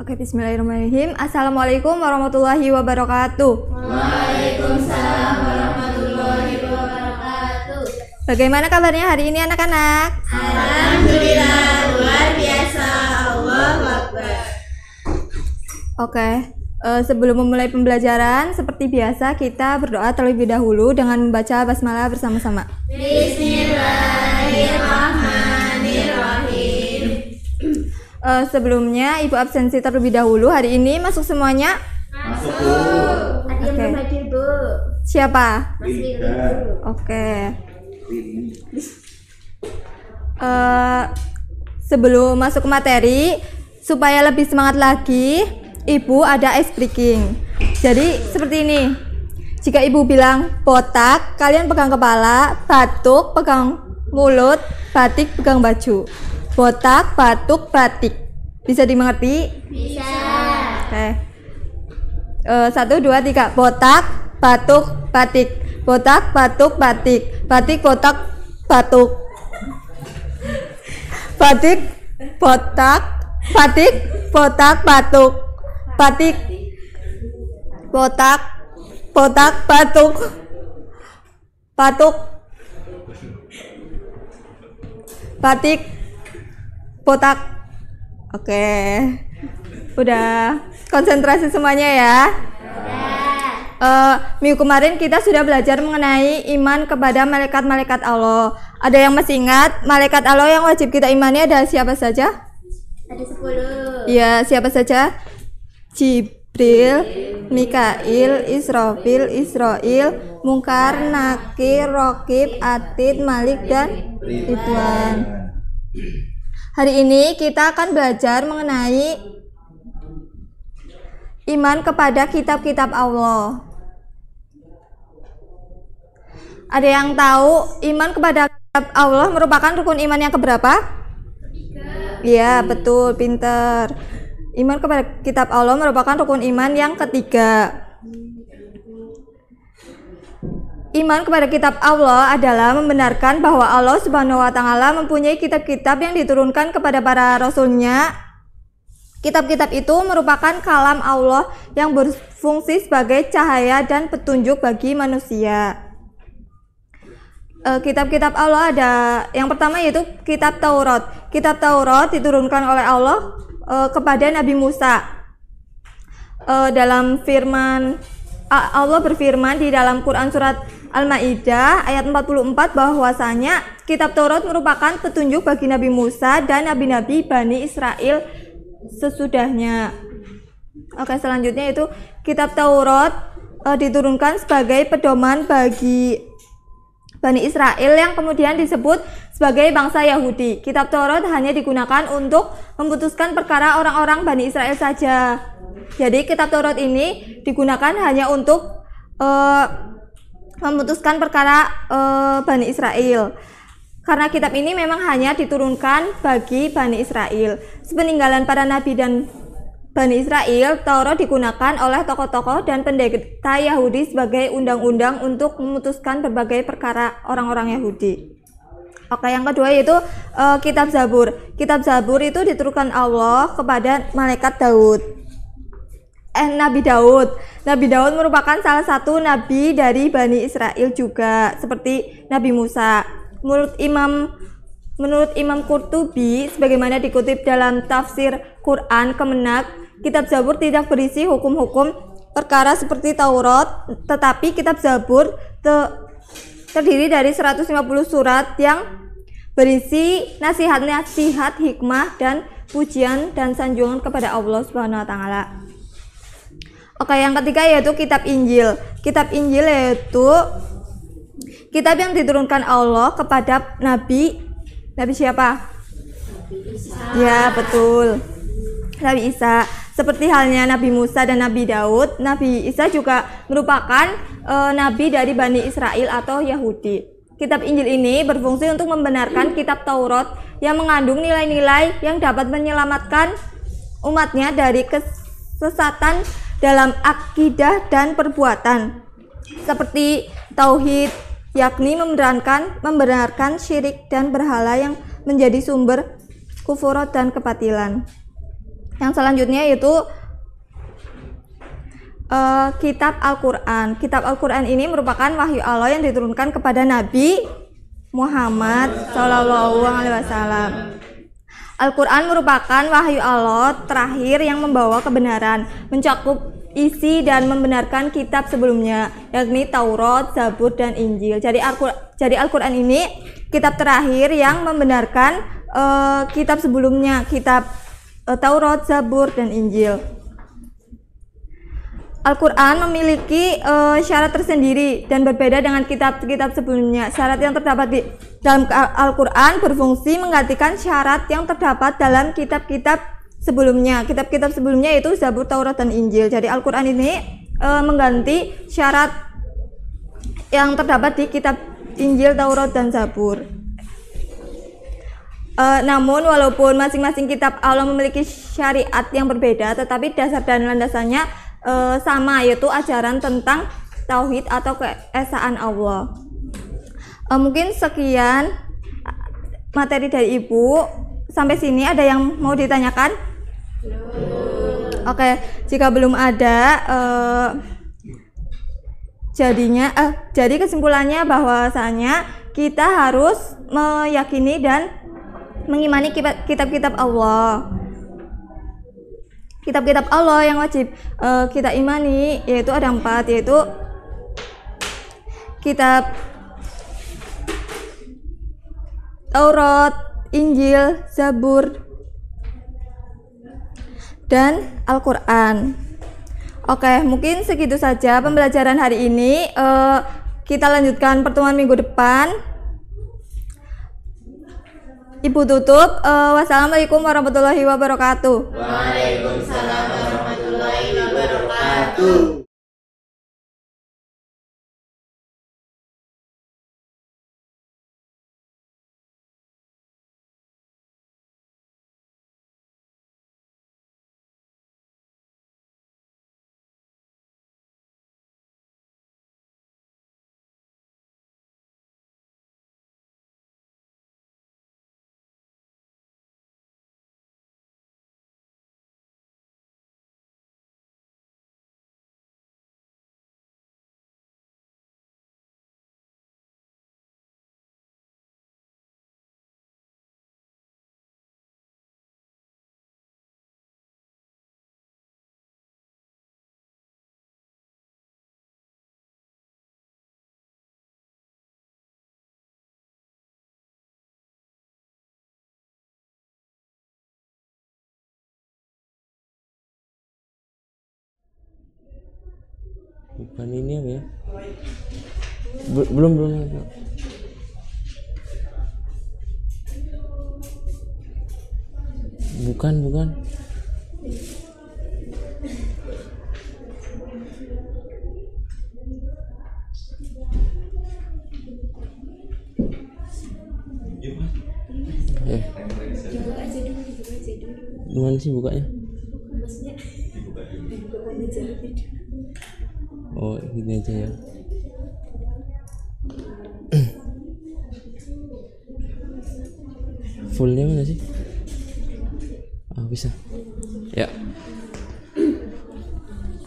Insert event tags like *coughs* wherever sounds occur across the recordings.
Oke, bismillahirrahmanirrahim. Assalamualaikum warahmatullahi wabarakatuh. Waalaikumsalam warahmatullahi wabarakatuh. Bagaimana kabarnya hari ini anak-anak? Alhamdulillah, luar biasa. Allah Akbar. Oke, uh, sebelum memulai pembelajaran, seperti biasa kita berdoa terlebih dahulu dengan membaca basmalah bersama-sama. Bismillahirrahmanirrahim. Uh, sebelumnya Ibu absensi terlebih dahulu. Hari ini masuk semuanya? Masuk. Ada yang hadir, Bu. Siapa? Mas Oke. Eh, sebelum masuk ke materi, supaya lebih semangat lagi, Ibu ada ice breaking. Jadi seperti ini. Jika Ibu bilang botak, kalian pegang kepala, batuk pegang mulut, batik pegang baju. Botak, batuk, batik. Bisa dimengerti? Bisa. Oke. Uh, satu, dua, tiga. Botak, batuk, batik. Botak, batuk, batik. Batik, botak, batuk. Batik, botak, batik, botak, batuk. Batik, botak, botak, batuk. Batuk. Batik, Potak, oke okay. udah konsentrasi semuanya ya uh, minggu kemarin kita sudah belajar mengenai iman kepada malaikat-malaikat Allah. Ada yang masih ingat malaikat Allah yang wajib kita imani ada siapa saja? Ada 10. Iya, siapa saja? Jibril, Mikail, Israfil, Israel, Mungkar, Nakir, Rokib, Atid, Malik dan Ridwan. Hari ini kita akan belajar mengenai iman kepada kitab-kitab Allah. Ada yang tahu iman kepada kitab Allah merupakan rukun iman yang keberapa? Iya, betul, pinter. Iman kepada kitab Allah merupakan rukun iman yang ketiga. Iman kepada kitab Allah adalah membenarkan bahwa Allah Subhanahu wa taala mempunyai kitab-kitab yang diturunkan kepada para rasulnya. Kitab-kitab itu merupakan kalam Allah yang berfungsi sebagai cahaya dan petunjuk bagi manusia. Eh, kitab-kitab Allah ada yang pertama yaitu kitab Taurat. Kitab Taurat diturunkan oleh Allah eh, kepada Nabi Musa eh, dalam firman Allah berfirman di dalam Quran surat Al-Maidah ayat 44 bahwasanya kitab Taurat merupakan petunjuk bagi Nabi Musa dan nabi-nabi Bani Israel sesudahnya. Oke, selanjutnya itu kitab Taurat e, diturunkan sebagai pedoman bagi Bani Israel yang kemudian disebut sebagai bangsa Yahudi. Kitab Taurat hanya digunakan untuk memutuskan perkara orang-orang Bani Israel saja. Jadi kitab Taurat ini digunakan hanya untuk e, memutuskan perkara e, Bani Israel. Karena kitab ini memang hanya diturunkan bagi Bani Israel. Sepeninggalan para nabi dan Bani Israel, Taurat digunakan oleh tokoh-tokoh dan pendeta Yahudi sebagai undang-undang untuk memutuskan berbagai perkara orang-orang Yahudi. Oke, yang kedua yaitu uh, kitab Zabur. Kitab Zabur itu diturunkan Allah kepada malaikat Daud eh, Nabi Daud. Nabi Daud merupakan salah satu nabi dari Bani Israel juga seperti Nabi Musa. Menurut Imam menurut Imam Qurtubi sebagaimana dikutip dalam tafsir Quran Kemenak, kitab Zabur tidak berisi hukum-hukum perkara seperti Taurat, tetapi kitab Zabur te terdiri dari 150 surat yang berisi nasihat-nasihat, hikmah dan pujian dan sanjungan kepada Allah Subhanahu wa taala. Oke, yang ketiga yaitu kitab Injil. Kitab Injil yaitu kitab yang diturunkan Allah kepada nabi nabi siapa? Nabi ya, Isa. Ya, betul. Nabi Isa. Seperti halnya Nabi Musa dan Nabi Daud, Nabi Isa juga merupakan e, nabi dari Bani Israel atau Yahudi. Kitab Injil ini berfungsi untuk membenarkan kitab Taurat yang mengandung nilai-nilai yang dapat menyelamatkan umatnya dari kesesatan dalam akidah dan perbuatan seperti tauhid yakni membenarkan membenarkan syirik dan berhala yang menjadi sumber kufurat dan kebatilan. Yang selanjutnya yaitu uh, kitab Al-Qur'an. Kitab Al-Qur'an ini merupakan wahyu Allah yang diturunkan kepada Nabi Muhammad Shallallahu wasallam. Al-Quran merupakan wahyu Allah terakhir yang membawa kebenaran, mencakup isi dan membenarkan kitab sebelumnya, yakni Taurat, Zabur, dan Injil. Jadi Al-Quran ini kitab terakhir yang membenarkan uh, kitab sebelumnya, kitab uh, Taurat, Zabur, dan Injil. Al-Quran memiliki uh, syarat tersendiri dan berbeda dengan kitab-kitab sebelumnya. Syarat yang terdapat di dalam Al-Quran berfungsi menggantikan syarat yang terdapat dalam kitab-kitab sebelumnya. Kitab-kitab sebelumnya itu Zabur, Taurat, dan Injil. Jadi Al-Quran ini uh, mengganti syarat yang terdapat di kitab Injil, Taurat, dan Zabur. Uh, namun walaupun masing-masing kitab Allah memiliki syariat yang berbeda, tetapi dasar dan landasannya uh, sama yaitu ajaran tentang tauhid atau keesaan Allah. Uh, mungkin sekian eh, materi dari Ibu. Sampai sini ada yang mau ditanyakan? Oke, okay, jika belum ada uh, jadinya uh, jadi kesimpulannya bahwasanya kita harus meyakini dan mengimani kitab-kitab Allah kitab-kitab Allah yang wajib uh, kita imani yaitu ada empat yaitu kitab Taurat, Injil, Zabur, dan Al-Quran. Oke, mungkin segitu saja pembelajaran hari ini. Uh, kita lanjutkan pertemuan minggu depan. Ibu tutup. Uh, wassalamualaikum warahmatullahi wabarakatuh. Waalaikumsalam warahmatullahi wabarakatuh. bukan ini ya belum belum bukan bukan eh gimana sih bukanya oh ini aja ya *clears throat* fullnya mana sih ah bisa ya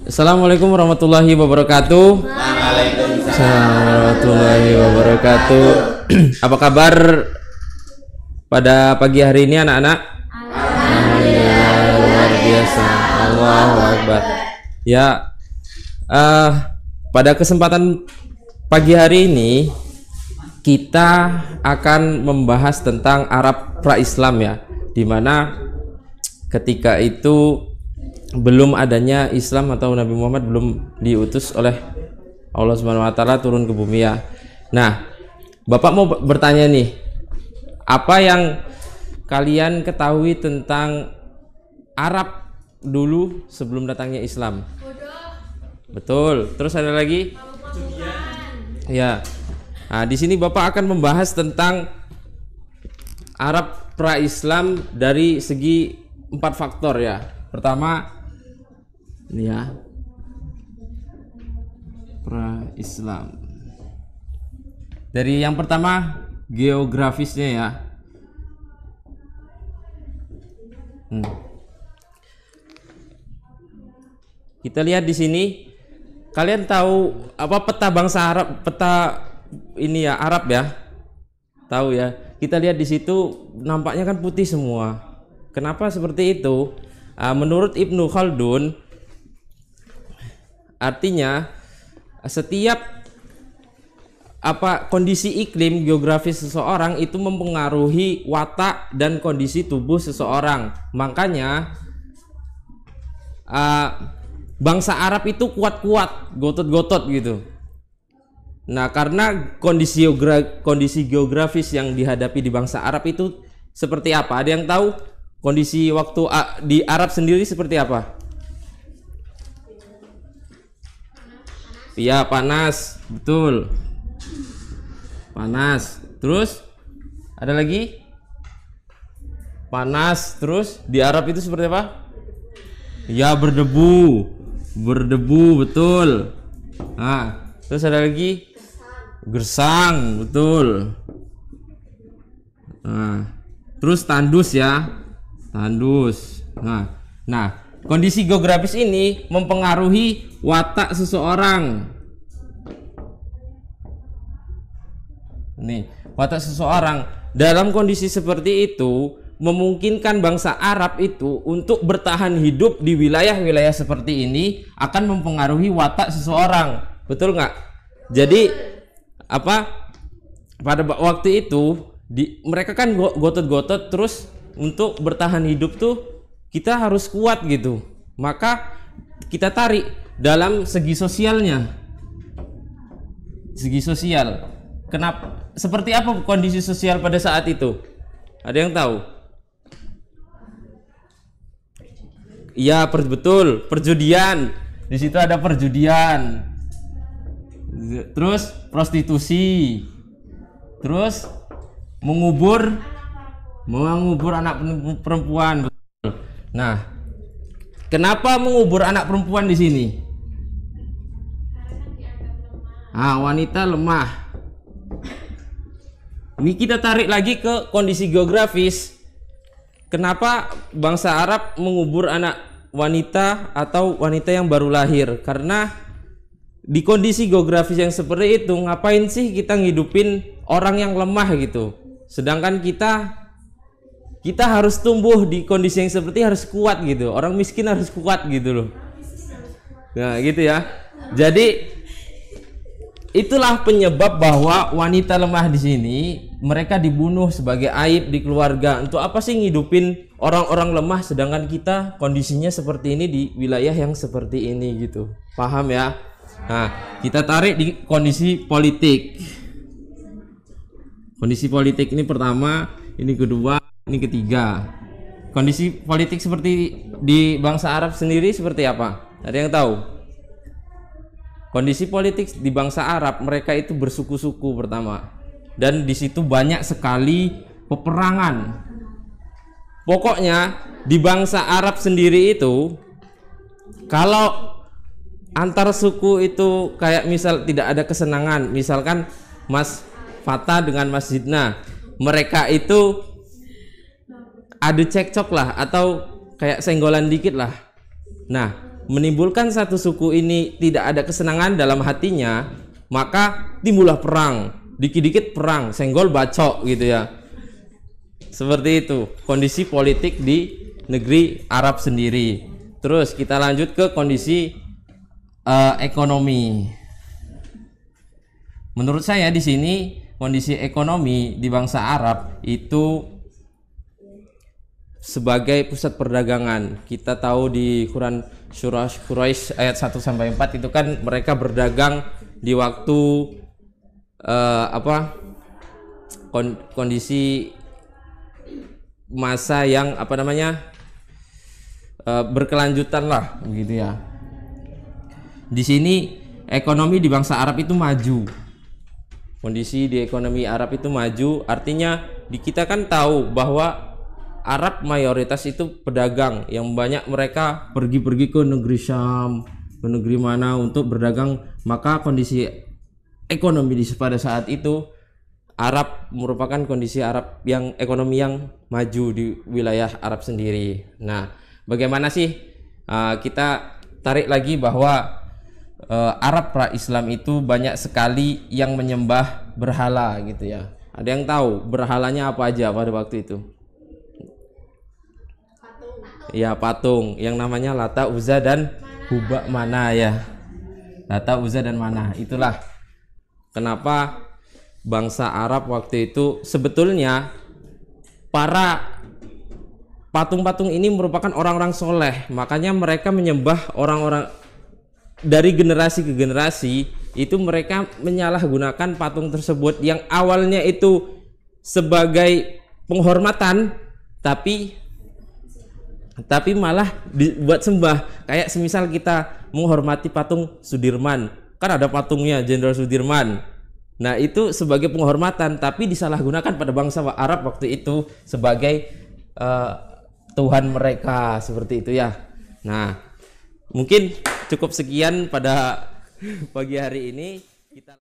Assalamualaikum warahmatullahi wabarakatuh. Waalaikumsalam warahmatullahi wabarakatuh. *clears throat* Apa kabar pada pagi hari ini anak-anak? Alhamdulillah luar biasa. Allahu akbar. Ya, Uh, pada kesempatan pagi hari ini kita akan membahas tentang Arab pra-Islam ya, dimana ketika itu belum adanya Islam atau Nabi Muhammad belum diutus oleh Allah Subhanahu Wa Taala turun ke bumi ya. Nah, Bapak mau bertanya nih, apa yang kalian ketahui tentang Arab dulu sebelum datangnya Islam? Betul. Terus ada lagi? Ya. Nah, di sini Bapak akan membahas tentang Arab pra-Islam dari segi empat faktor ya. Pertama ini ya pra-Islam. Dari yang pertama geografisnya ya. Hmm. Kita lihat di sini Kalian tahu apa peta bangsa Arab, peta ini ya Arab ya? Tahu ya. Kita lihat di situ nampaknya kan putih semua. Kenapa seperti itu? Ah, menurut Ibnu Khaldun artinya setiap apa kondisi iklim geografis seseorang itu mempengaruhi watak dan kondisi tubuh seseorang. Makanya uh, bangsa Arab itu kuat-kuat, gotot-gotot gitu. Nah, karena kondisi kondisi geografis yang dihadapi di bangsa Arab itu seperti apa? Ada yang tahu kondisi waktu di Arab sendiri seperti apa? Iya, panas. Betul. Panas. Terus ada lagi? Panas terus di Arab itu seperti apa? Ya berdebu berdebu betul nah terus ada lagi gersang, betul nah terus tandus ya tandus nah nah kondisi geografis ini mempengaruhi watak seseorang nih watak seseorang dalam kondisi seperti itu memungkinkan bangsa Arab itu untuk bertahan hidup di wilayah-wilayah seperti ini akan mempengaruhi watak seseorang. Betul nggak? Jadi apa pada waktu itu di, mereka kan gotot-gotot terus untuk bertahan hidup tuh kita harus kuat gitu. Maka kita tarik dalam segi sosialnya. Segi sosial. Kenapa seperti apa kondisi sosial pada saat itu? Ada yang tahu? Iya, per betul, perjudian. Di situ ada perjudian. Terus prostitusi. Terus mengubur mengubur anak perempuan. Nah, kenapa mengubur anak perempuan di sini? Ah, wanita lemah. Ini kita tarik lagi ke kondisi geografis. Kenapa bangsa Arab mengubur anak wanita atau wanita yang baru lahir? Karena di kondisi geografis yang seperti itu, ngapain sih kita ngidupin orang yang lemah gitu? Sedangkan kita kita harus tumbuh di kondisi yang seperti harus kuat gitu. Orang miskin harus kuat gitu loh. Nah, gitu ya. Jadi Itulah penyebab bahwa wanita lemah di sini mereka dibunuh sebagai aib di keluarga. Untuk apa sih ngidupin orang-orang lemah sedangkan kita kondisinya seperti ini di wilayah yang seperti ini gitu. Paham ya? Nah, kita tarik di kondisi politik. Kondisi politik ini pertama, ini kedua, ini ketiga. Kondisi politik seperti di bangsa Arab sendiri seperti apa? Ada yang tahu? Kondisi politik di bangsa Arab mereka itu bersuku-suku pertama dan di situ banyak sekali peperangan. Pokoknya di bangsa Arab sendiri itu kalau antar suku itu kayak misal tidak ada kesenangan, misalkan Mas Fata dengan Mas Zidna, mereka itu ada cekcok lah atau kayak senggolan dikit lah. Nah, menimbulkan satu suku ini tidak ada kesenangan dalam hatinya, maka timbullah perang. Dikit-dikit perang, senggol bacok gitu ya. Seperti itu kondisi politik di negeri Arab sendiri. Terus kita lanjut ke kondisi uh, ekonomi. Menurut saya di sini kondisi ekonomi di bangsa Arab itu sebagai pusat perdagangan. Kita tahu di Quran surah Quraisy ayat 1 sampai 4 itu kan mereka berdagang di waktu uh, apa kondisi masa yang apa namanya uh, berkelanjutan lah begitu ya. Di sini ekonomi di bangsa Arab itu maju. Kondisi di ekonomi Arab itu maju, artinya di kita kan tahu bahwa Arab mayoritas itu pedagang yang banyak mereka pergi-pergi ke negeri Syam, ke negeri mana untuk berdagang, maka kondisi ekonomi di pada saat itu Arab merupakan kondisi Arab yang ekonomi yang maju di wilayah Arab sendiri. Nah, bagaimana sih uh, kita tarik lagi bahwa uh, Arab pra Islam itu banyak sekali yang menyembah berhala gitu ya. Ada yang tahu berhalanya apa aja pada waktu itu? ya patung yang namanya Lata Uza dan mana? Huba mana ya Lata Uza dan mana itulah kenapa bangsa Arab waktu itu sebetulnya para patung-patung ini merupakan orang-orang soleh makanya mereka menyembah orang-orang dari generasi ke generasi itu mereka menyalahgunakan patung tersebut yang awalnya itu sebagai penghormatan tapi tapi malah dibuat sembah kayak semisal kita menghormati patung Sudirman kan ada patungnya Jenderal Sudirman nah itu sebagai penghormatan tapi disalahgunakan pada bangsa Arab waktu itu sebagai uh, Tuhan mereka seperti itu ya nah mungkin cukup sekian pada pagi hari ini kita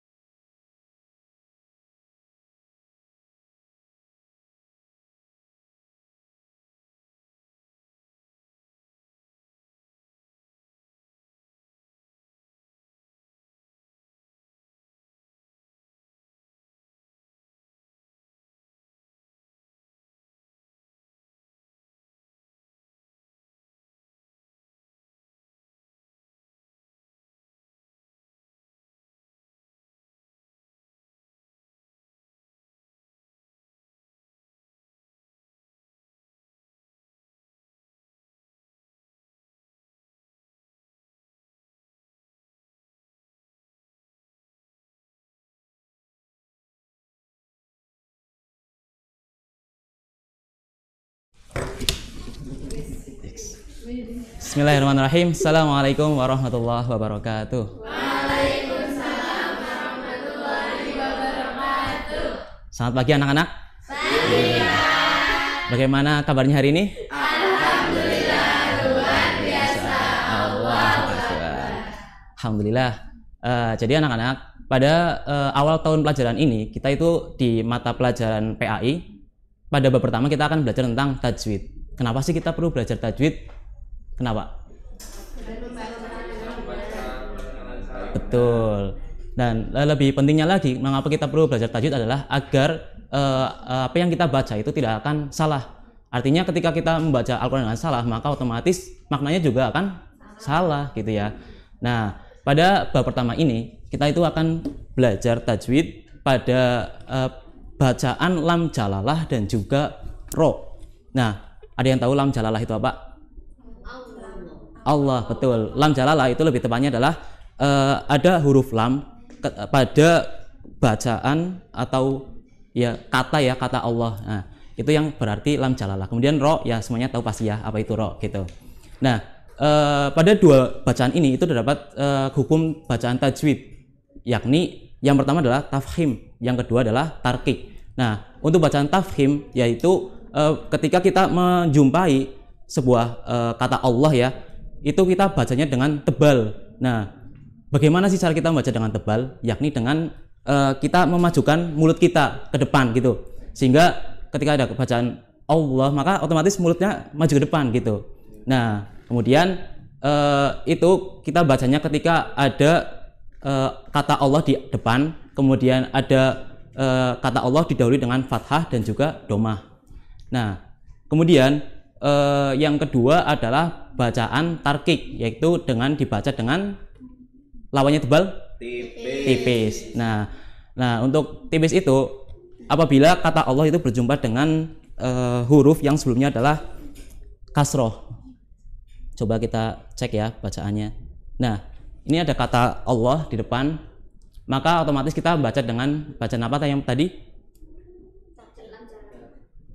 Bismillahirrahmanirrahim. Assalamualaikum warahmatullahi wabarakatuh. Waalaikumsalam warahmatullahi wabarakatuh. Selamat pagi anak-anak. Bagaimana kabarnya hari ini? Alhamdulillah luar biasa. Allah Alhamdulillah. Uh, jadi anak-anak, pada uh, awal tahun pelajaran ini kita itu di mata pelajaran PAI pada bab pertama kita akan belajar tentang tajwid. Kenapa sih kita perlu belajar tajwid? Kenapa? Betul. Dan lebih pentingnya lagi, mengapa kita perlu belajar tajwid adalah agar uh, apa yang kita baca itu tidak akan salah. Artinya ketika kita membaca Al-Quran dengan salah, maka otomatis maknanya juga akan salah gitu ya. Nah, pada bab pertama ini, kita itu akan belajar tajwid pada uh, bacaan lam jalalah dan juga ro. Nah, ada yang tahu lam jalalah itu apa? Allah betul lam jalalah itu lebih tepatnya adalah uh, ada huruf lam ke, pada bacaan atau ya kata ya kata Allah nah itu yang berarti lam jalalah kemudian ro ya semuanya tahu pasti ya apa itu ro gitu nah uh, pada dua bacaan ini itu terdapat uh, hukum bacaan tajwid yakni yang pertama adalah tafhim yang kedua adalah tarkik nah untuk bacaan tafhim yaitu uh, ketika kita menjumpai sebuah uh, kata Allah ya itu kita bacanya dengan tebal. Nah, bagaimana sih cara kita membaca dengan tebal? Yakni dengan uh, kita memajukan mulut kita ke depan gitu. Sehingga ketika ada bacaan Allah, maka otomatis mulutnya maju ke depan gitu. Nah, kemudian uh, itu kita bacanya ketika ada uh, kata Allah di depan, kemudian ada uh, kata Allah didahului dengan fathah dan juga domah. Nah, kemudian eh, yang kedua adalah bacaan tarkik yaitu dengan dibaca dengan lawannya tebal tipis. tipis. Nah, nah untuk tipis itu apabila kata Allah itu berjumpa dengan eh, huruf yang sebelumnya adalah kasroh. Coba kita cek ya bacaannya. Nah, ini ada kata Allah di depan, maka otomatis kita baca dengan bacaan apa yang tadi?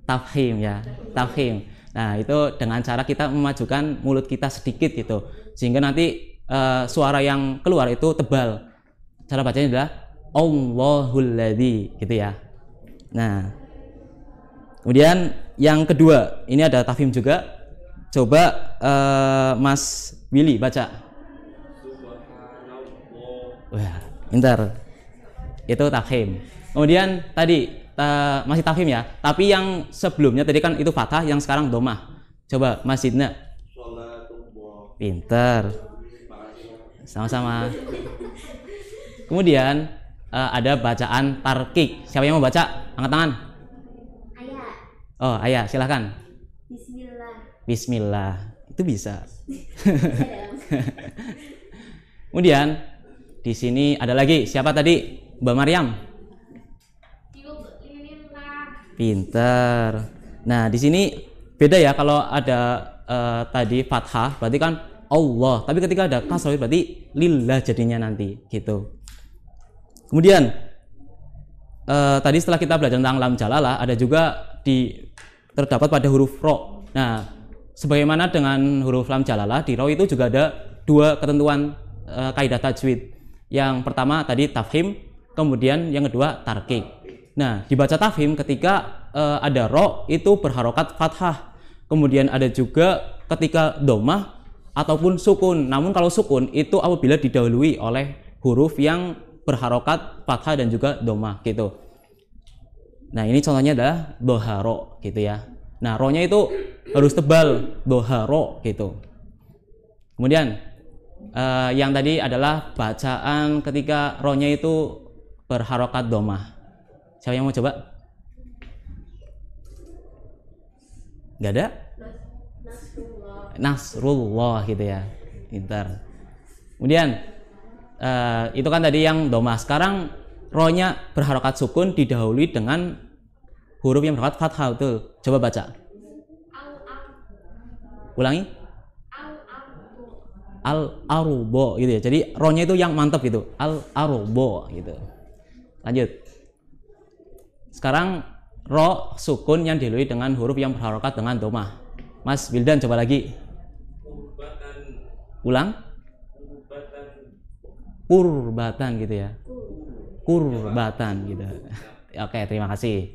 Tafhim ya, tafhim. Nah, itu dengan cara kita memajukan mulut kita sedikit gitu. Sehingga nanti uh, suara yang keluar itu tebal. Cara bacanya adalah Allahul ladzi gitu ya. Nah. Kemudian yang kedua, ini ada tafim juga. Coba uh, Mas Willy baca. Wah, pintar. Itu tafhim. Kemudian tadi uh, eh, masih tafhim ya. Tapi yang sebelumnya tadi kan itu fathah, yang sekarang domah. Coba masjidnya. Pinter. Sama-sama. Kemudian uh, ada bacaan tarkik. Siapa yang mau baca? Angkat tangan. Ayah. Oh, ayah, silahkan. Bismillah. Bismillah. Itu bisa. *laughs* Kemudian di sini ada lagi siapa tadi? Mbak Maryam. Pinter. Nah, di sini beda ya kalau ada uh, tadi fathah berarti kan Allah, tapi ketika ada kasroh berarti lillah jadinya nanti gitu. Kemudian uh, tadi setelah kita belajar tentang lam jalalah ada juga di terdapat pada huruf ro. Nah, sebagaimana dengan huruf lam jalalah di ro itu juga ada dua ketentuan uh, kaidah tajwid. Yang pertama tadi tafhim, kemudian yang kedua tarkik. Nah, dibaca tafhim ketika uh, ada ro itu berharokat fathah. Kemudian ada juga ketika domah ataupun sukun. Namun kalau sukun itu apabila didahului oleh huruf yang berharokat fathah dan juga domah gitu. Nah ini contohnya adalah doharo gitu ya. Nah rohnya itu harus tebal doharo gitu. Kemudian uh, yang tadi adalah bacaan ketika rohnya itu berharokat domah. Siapa yang mau coba? Gak ada? Nasrullah. gitu ya. Pintar. Kemudian uh, itu kan tadi yang domah Sekarang rohnya berharokat sukun didahului dengan huruf yang berharokat fathah itu Coba baca. Ulangi. Al arubo gitu ya. Jadi rohnya itu yang mantep gitu. Al arubo gitu. Lanjut. Sekarang ro sukun yang dilalui dengan huruf yang berharokat dengan domah. Mas Wildan coba lagi. Ulang. Kurbatan gitu ya. Kurbatan gitu. *laughs* Oke, terima kasih.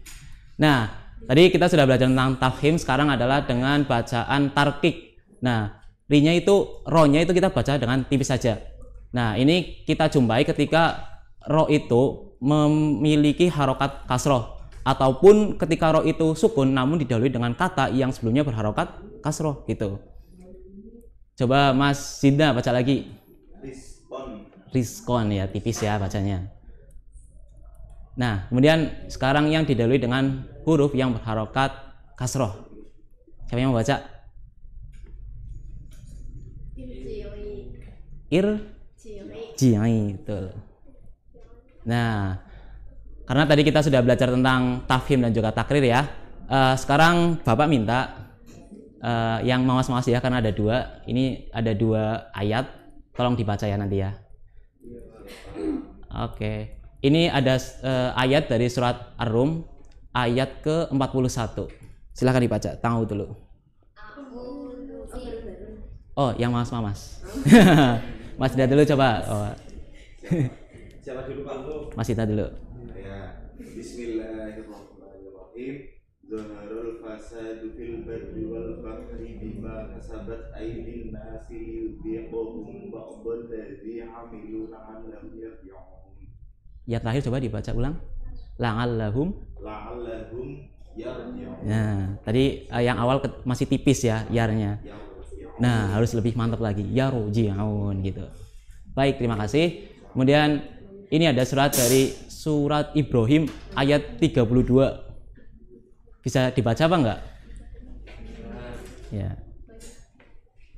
Nah, tadi kita sudah belajar tentang tafhim, sekarang adalah dengan bacaan tarkik. Nah, rinya itu, ronya itu kita baca dengan tipis saja. Nah, ini kita jumpai ketika ro itu memiliki harokat kasroh ataupun ketika roh itu sukun namun didahului dengan kata yang sebelumnya berharokat kasroh gitu coba mas Sinda baca lagi riskon riskon ya tipis ya bacanya nah kemudian sekarang yang didahului dengan huruf yang berharokat kasroh siapa yang mau baca ir jiai betul Nah, karena tadi kita sudah belajar tentang tafhim dan juga takrir ya. Uh, sekarang Bapak minta uh, yang mawas-mawas ya karena ada dua. Ini ada dua ayat. Tolong dibaca ya nanti ya. Oke. Okay. Ini ada uh, ayat dari surat Ar-Rum ayat ke-41. Silahkan dibaca. Tahu dulu. Oh, yang mawas-mawas. *laughs* Mas Dida dulu coba. Oh. *laughs* Siapa dulu Pak Lu? Mas Dita dulu. Ya. Bismillahirrahmanirrahim. Zonarul fasadu fil barri wal bahri bima kasabat aydin nasi yudhiqahum ba'dal ladzi amilu la'allahum yarji'un. Ya terakhir coba dibaca ulang. La'allahum la'allahum yarji'un. Nah, tadi eh, yang awal masih tipis ya yarnya. Nah, harus lebih mantap lagi. Yarji'un gitu. Baik, terima kasih. Kemudian ini ada surat dari surat Ibrahim ayat 32. Bisa dibaca apa enggak? Ya.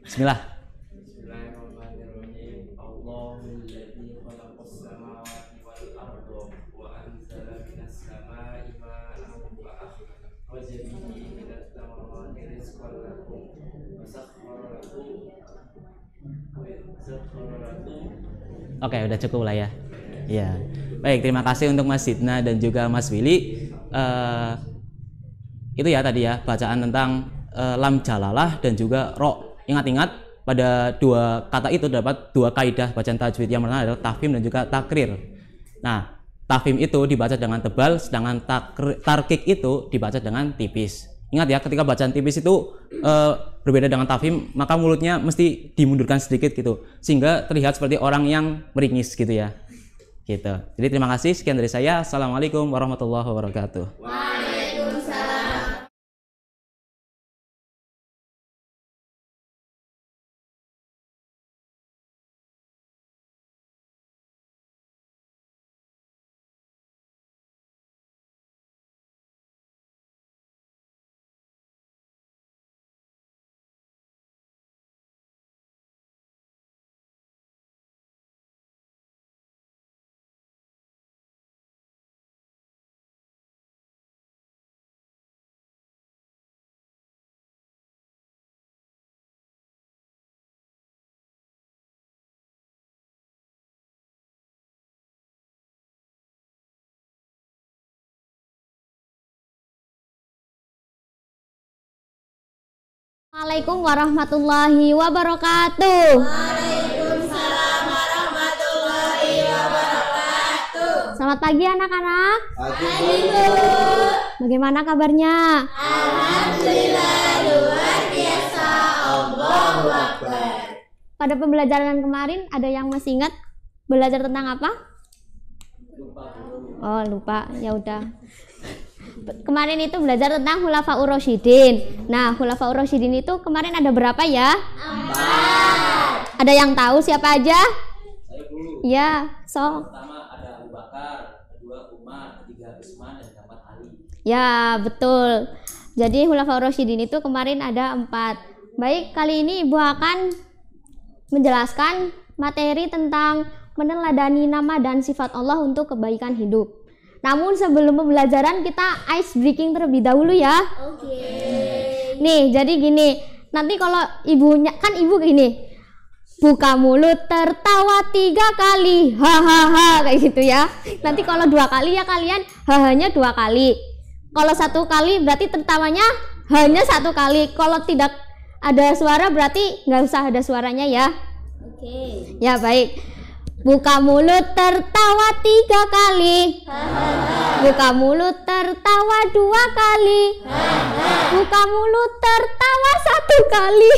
Bismillah. Oke, okay, udah cukup lah ya. Ya. Baik, terima kasih untuk Mas Sidna dan juga Mas Willy. Uh, itu ya tadi ya bacaan tentang uh, lam jalalah dan juga ro. Ingat-ingat pada dua kata itu dapat dua kaidah bacaan tajwid yang pertama adalah tafim dan juga takrir. Nah, tafim itu dibaca dengan tebal, sedangkan takr, tarkik itu dibaca dengan tipis. Ingat ya, ketika bacaan tipis itu uh, berbeda dengan tafim maka mulutnya mesti dimundurkan sedikit gitu, sehingga terlihat seperti orang yang meringis gitu ya gitu. Jadi terima kasih sekian dari saya. Assalamualaikum warahmatullahi wabarakatuh. Waalaikumsalam. Assalamualaikum warahmatullahi wabarakatuh. Waalaikumsalam warahmatullahi wabarakatuh. Selamat pagi anak-anak. Pagi Bu. Bagaimana kabarnya? Alhamdulillah luar biasa. Allahu Akbar. Pada pembelajaran kemarin ada yang masih ingat belajar tentang apa? Lupa. Oh, lupa. Ya udah kemarin itu belajar tentang Hulafa Uroshidin. Nah, Hulafa Uroshidin itu kemarin ada berapa ya? Empat. Ada yang tahu siapa aja? Saya dulu. Ya, so. Pertama ada Abu Bakar, kedua Umar, ketiga Usman, dan keempat Ali. Ya, betul. Jadi Hulafa Uroshidin itu kemarin ada empat. Baik, kali ini Ibu akan menjelaskan materi tentang meneladani nama dan sifat Allah untuk kebaikan hidup. Namun sebelum pembelajaran kita ice breaking terlebih dahulu ya. Oke. Okay. Nih, jadi gini, nanti kalau ibunya kan ibu gini. Buka mulut tertawa tiga kali, hahaha kayak gitu ya. Nanti kalau dua kali ya kalian hahanya dua kali. Kalau satu kali berarti tertawanya hanya satu kali. Kalau tidak ada suara berarti nggak usah ada suaranya ya. Oke. Okay. Ya baik. Buka mulut tertawa tiga kali. Buka mulut tertawa dua kali. Buka mulut tertawa satu kali.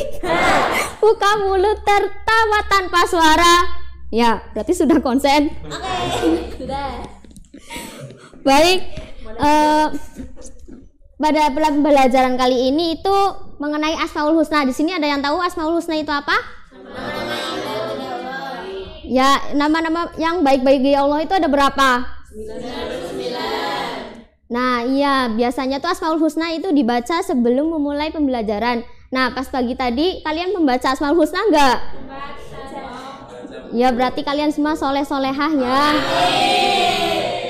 Buka mulut tertawa tanpa suara. Ya, berarti sudah konsen. Oke, sudah. Baik. Uh, pada pelajaran kali ini itu mengenai Asmaul Husna. Di sini ada yang tahu Asmaul Husna itu apa? Nama-nama Ya, nama-nama yang baik-baik di Allah itu ada berapa? 99. Nah, iya, biasanya tuh Asmaul Husna itu dibaca sebelum memulai pembelajaran. Nah, pas pagi tadi kalian membaca Asmaul Husna enggak? Ya, berarti kalian semua soleh-solehah ya.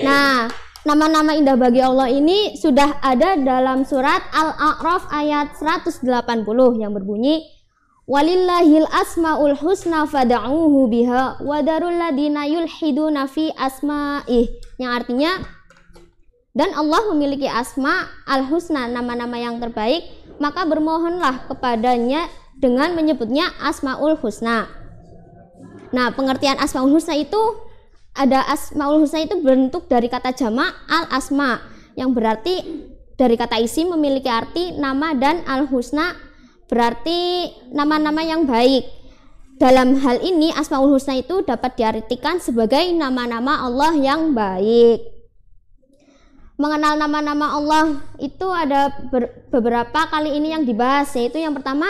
Nah, nama-nama indah bagi Allah ini sudah ada dalam surat Al-A'raf ayat 180 yang berbunyi Walillahil asmaul husna fada'uhu biha wadarul ladina yulhiduna fi asma'ih yang artinya dan Allah memiliki asma al husna nama-nama yang terbaik maka bermohonlah kepadanya dengan menyebutnya asmaul husna nah pengertian asmaul husna itu ada asmaul husna itu berbentuk dari kata jamak al asma yang berarti dari kata isi memiliki arti nama dan al husna Berarti nama-nama yang baik. Dalam hal ini Asmaul Husna itu dapat diartikan sebagai nama-nama Allah yang baik. Mengenal nama-nama Allah itu ada beberapa kali ini yang dibahas yaitu yang pertama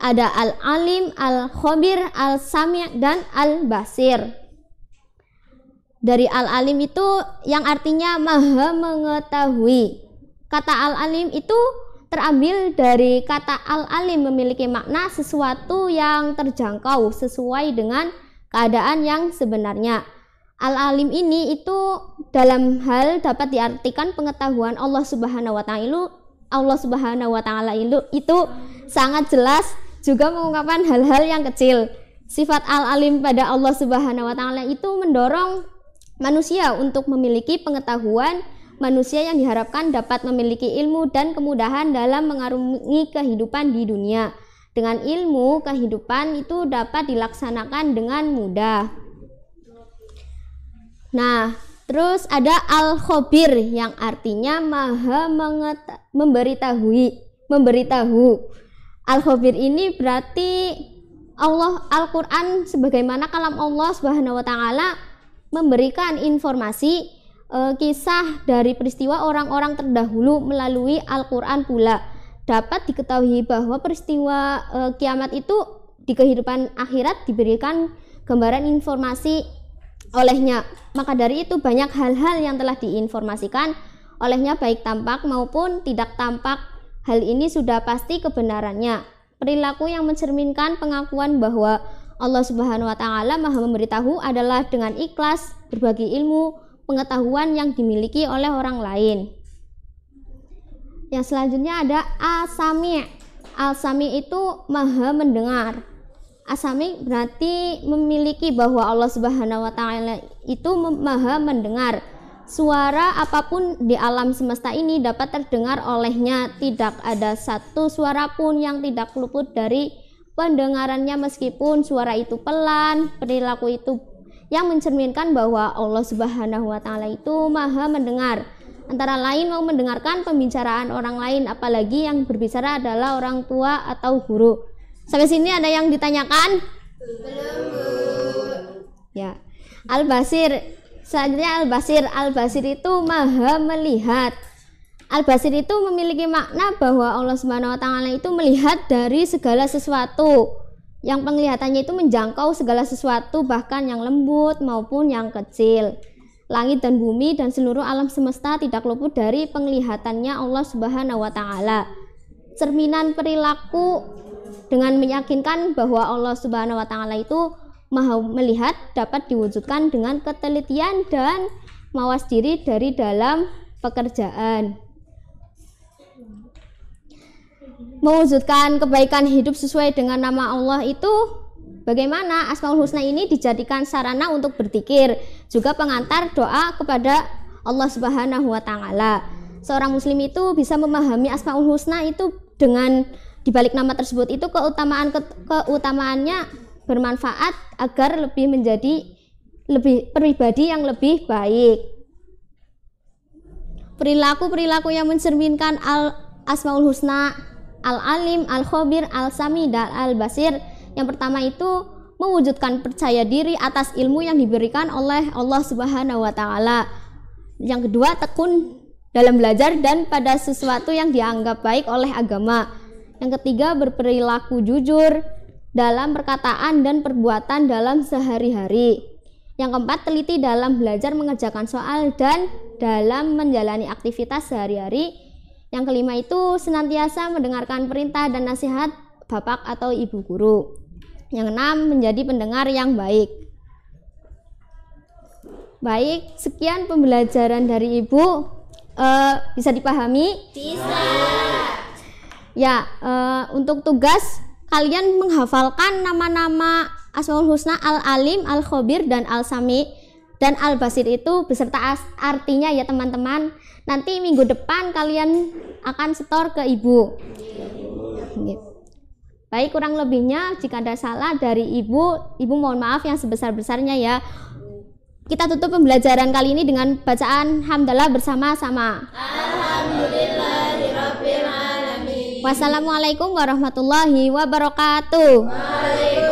ada Al-Alim, Al-Khobir, Al-Sami' dan Al-Basir. Dari Al-Alim itu yang artinya maha mengetahui. Kata Al-Alim itu terambil dari kata al-alim memiliki makna sesuatu yang terjangkau sesuai dengan keadaan yang sebenarnya. Al-alim ini itu dalam hal dapat diartikan pengetahuan Allah Subhanahu wa taala Allah Subhanahu wa taala itu sangat jelas juga mengungkapkan hal-hal yang kecil. Sifat al-alim pada Allah Subhanahu wa taala itu mendorong manusia untuk memiliki pengetahuan manusia yang diharapkan dapat memiliki ilmu dan kemudahan dalam mengarungi kehidupan di dunia. Dengan ilmu, kehidupan itu dapat dilaksanakan dengan mudah. Nah, terus ada al-khobir yang artinya maha memberitahui, memberitahu. Al-khobir ini berarti Allah Al-Qur'an sebagaimana kalam Allah Subhanahu wa taala memberikan informasi e, kisah dari peristiwa orang-orang terdahulu melalui Al-Qur'an pula. Dapat diketahui bahwa peristiwa e, kiamat itu di kehidupan akhirat diberikan gambaran informasi olehnya. Maka dari itu banyak hal-hal yang telah diinformasikan olehnya baik tampak maupun tidak tampak. Hal ini sudah pasti kebenarannya. Perilaku yang mencerminkan pengakuan bahwa Allah Subhanahu wa taala Maha memberitahu adalah dengan ikhlas berbagi ilmu, pengetahuan yang dimiliki oleh orang lain. Yang selanjutnya ada asami. Asami itu maha mendengar. Asami berarti memiliki bahwa Allah Subhanahu wa taala itu maha mendengar. Suara apapun di alam semesta ini dapat terdengar olehnya. Tidak ada satu suara pun yang tidak luput dari pendengarannya meskipun suara itu pelan, perilaku itu yang mencerminkan bahwa Allah Subhanahu wa taala itu Maha mendengar. Antara lain mau mendengarkan pembicaraan orang lain apalagi yang berbicara adalah orang tua atau guru. Sampai sini ada yang ditanyakan? Belum. Ya. Al-Basir. Selanjutnya Al-Basir. Al-Basir itu Maha melihat. Al-Basir itu memiliki makna bahwa Allah Subhanahu wa taala itu melihat dari segala sesuatu yang penglihatannya itu menjangkau segala sesuatu bahkan yang lembut maupun yang kecil. Langit dan bumi dan seluruh alam semesta tidak luput dari penglihatannya Allah Subhanahu wa taala. Cerminan perilaku dengan meyakinkan bahwa Allah Subhanahu wa taala itu Maha melihat dapat diwujudkan dengan ketelitian dan mawas diri dari dalam pekerjaan. mewujudkan kebaikan hidup sesuai dengan nama Allah itu bagaimana Asmaul Husna ini dijadikan sarana untuk berzikir juga pengantar doa kepada Allah Subhanahu wa taala. Seorang muslim itu bisa memahami Asmaul Husna itu dengan dibalik nama tersebut itu keutamaan ke, keutamaannya bermanfaat agar lebih menjadi lebih pribadi yang lebih baik. Perilaku-perilaku yang mencerminkan al Asmaul Husna Al-Alim, Al-Khobir, Al-Sami, dan Al-Basir. Yang pertama itu mewujudkan percaya diri atas ilmu yang diberikan oleh Allah Subhanahu wa taala. Yang kedua, tekun dalam belajar dan pada sesuatu yang dianggap baik oleh agama. Yang ketiga, berperilaku jujur dalam perkataan dan perbuatan dalam sehari-hari. Yang keempat, teliti dalam belajar mengerjakan soal dan dalam menjalani aktivitas sehari-hari. Yang kelima itu senantiasa mendengarkan perintah dan nasihat bapak atau ibu guru. Yang keenam menjadi pendengar yang baik. Baik, sekian pembelajaran dari Ibu. Uh, bisa dipahami? Bisa. Ya, uh, untuk tugas kalian menghafalkan nama-nama Asmaul Husna, Al-Alim, Al-Khobir, dan Al-Sami. Dan Al-Basir itu beserta artinya ya teman-teman nanti minggu depan kalian akan setor ke ibu baik kurang lebihnya jika ada salah dari ibu ibu mohon maaf yang sebesar-besarnya ya kita tutup pembelajaran kali ini dengan bacaan hamdalah bersama-sama Wassalamualaikum warahmatullahi wabarakatuh Waalaikumsalam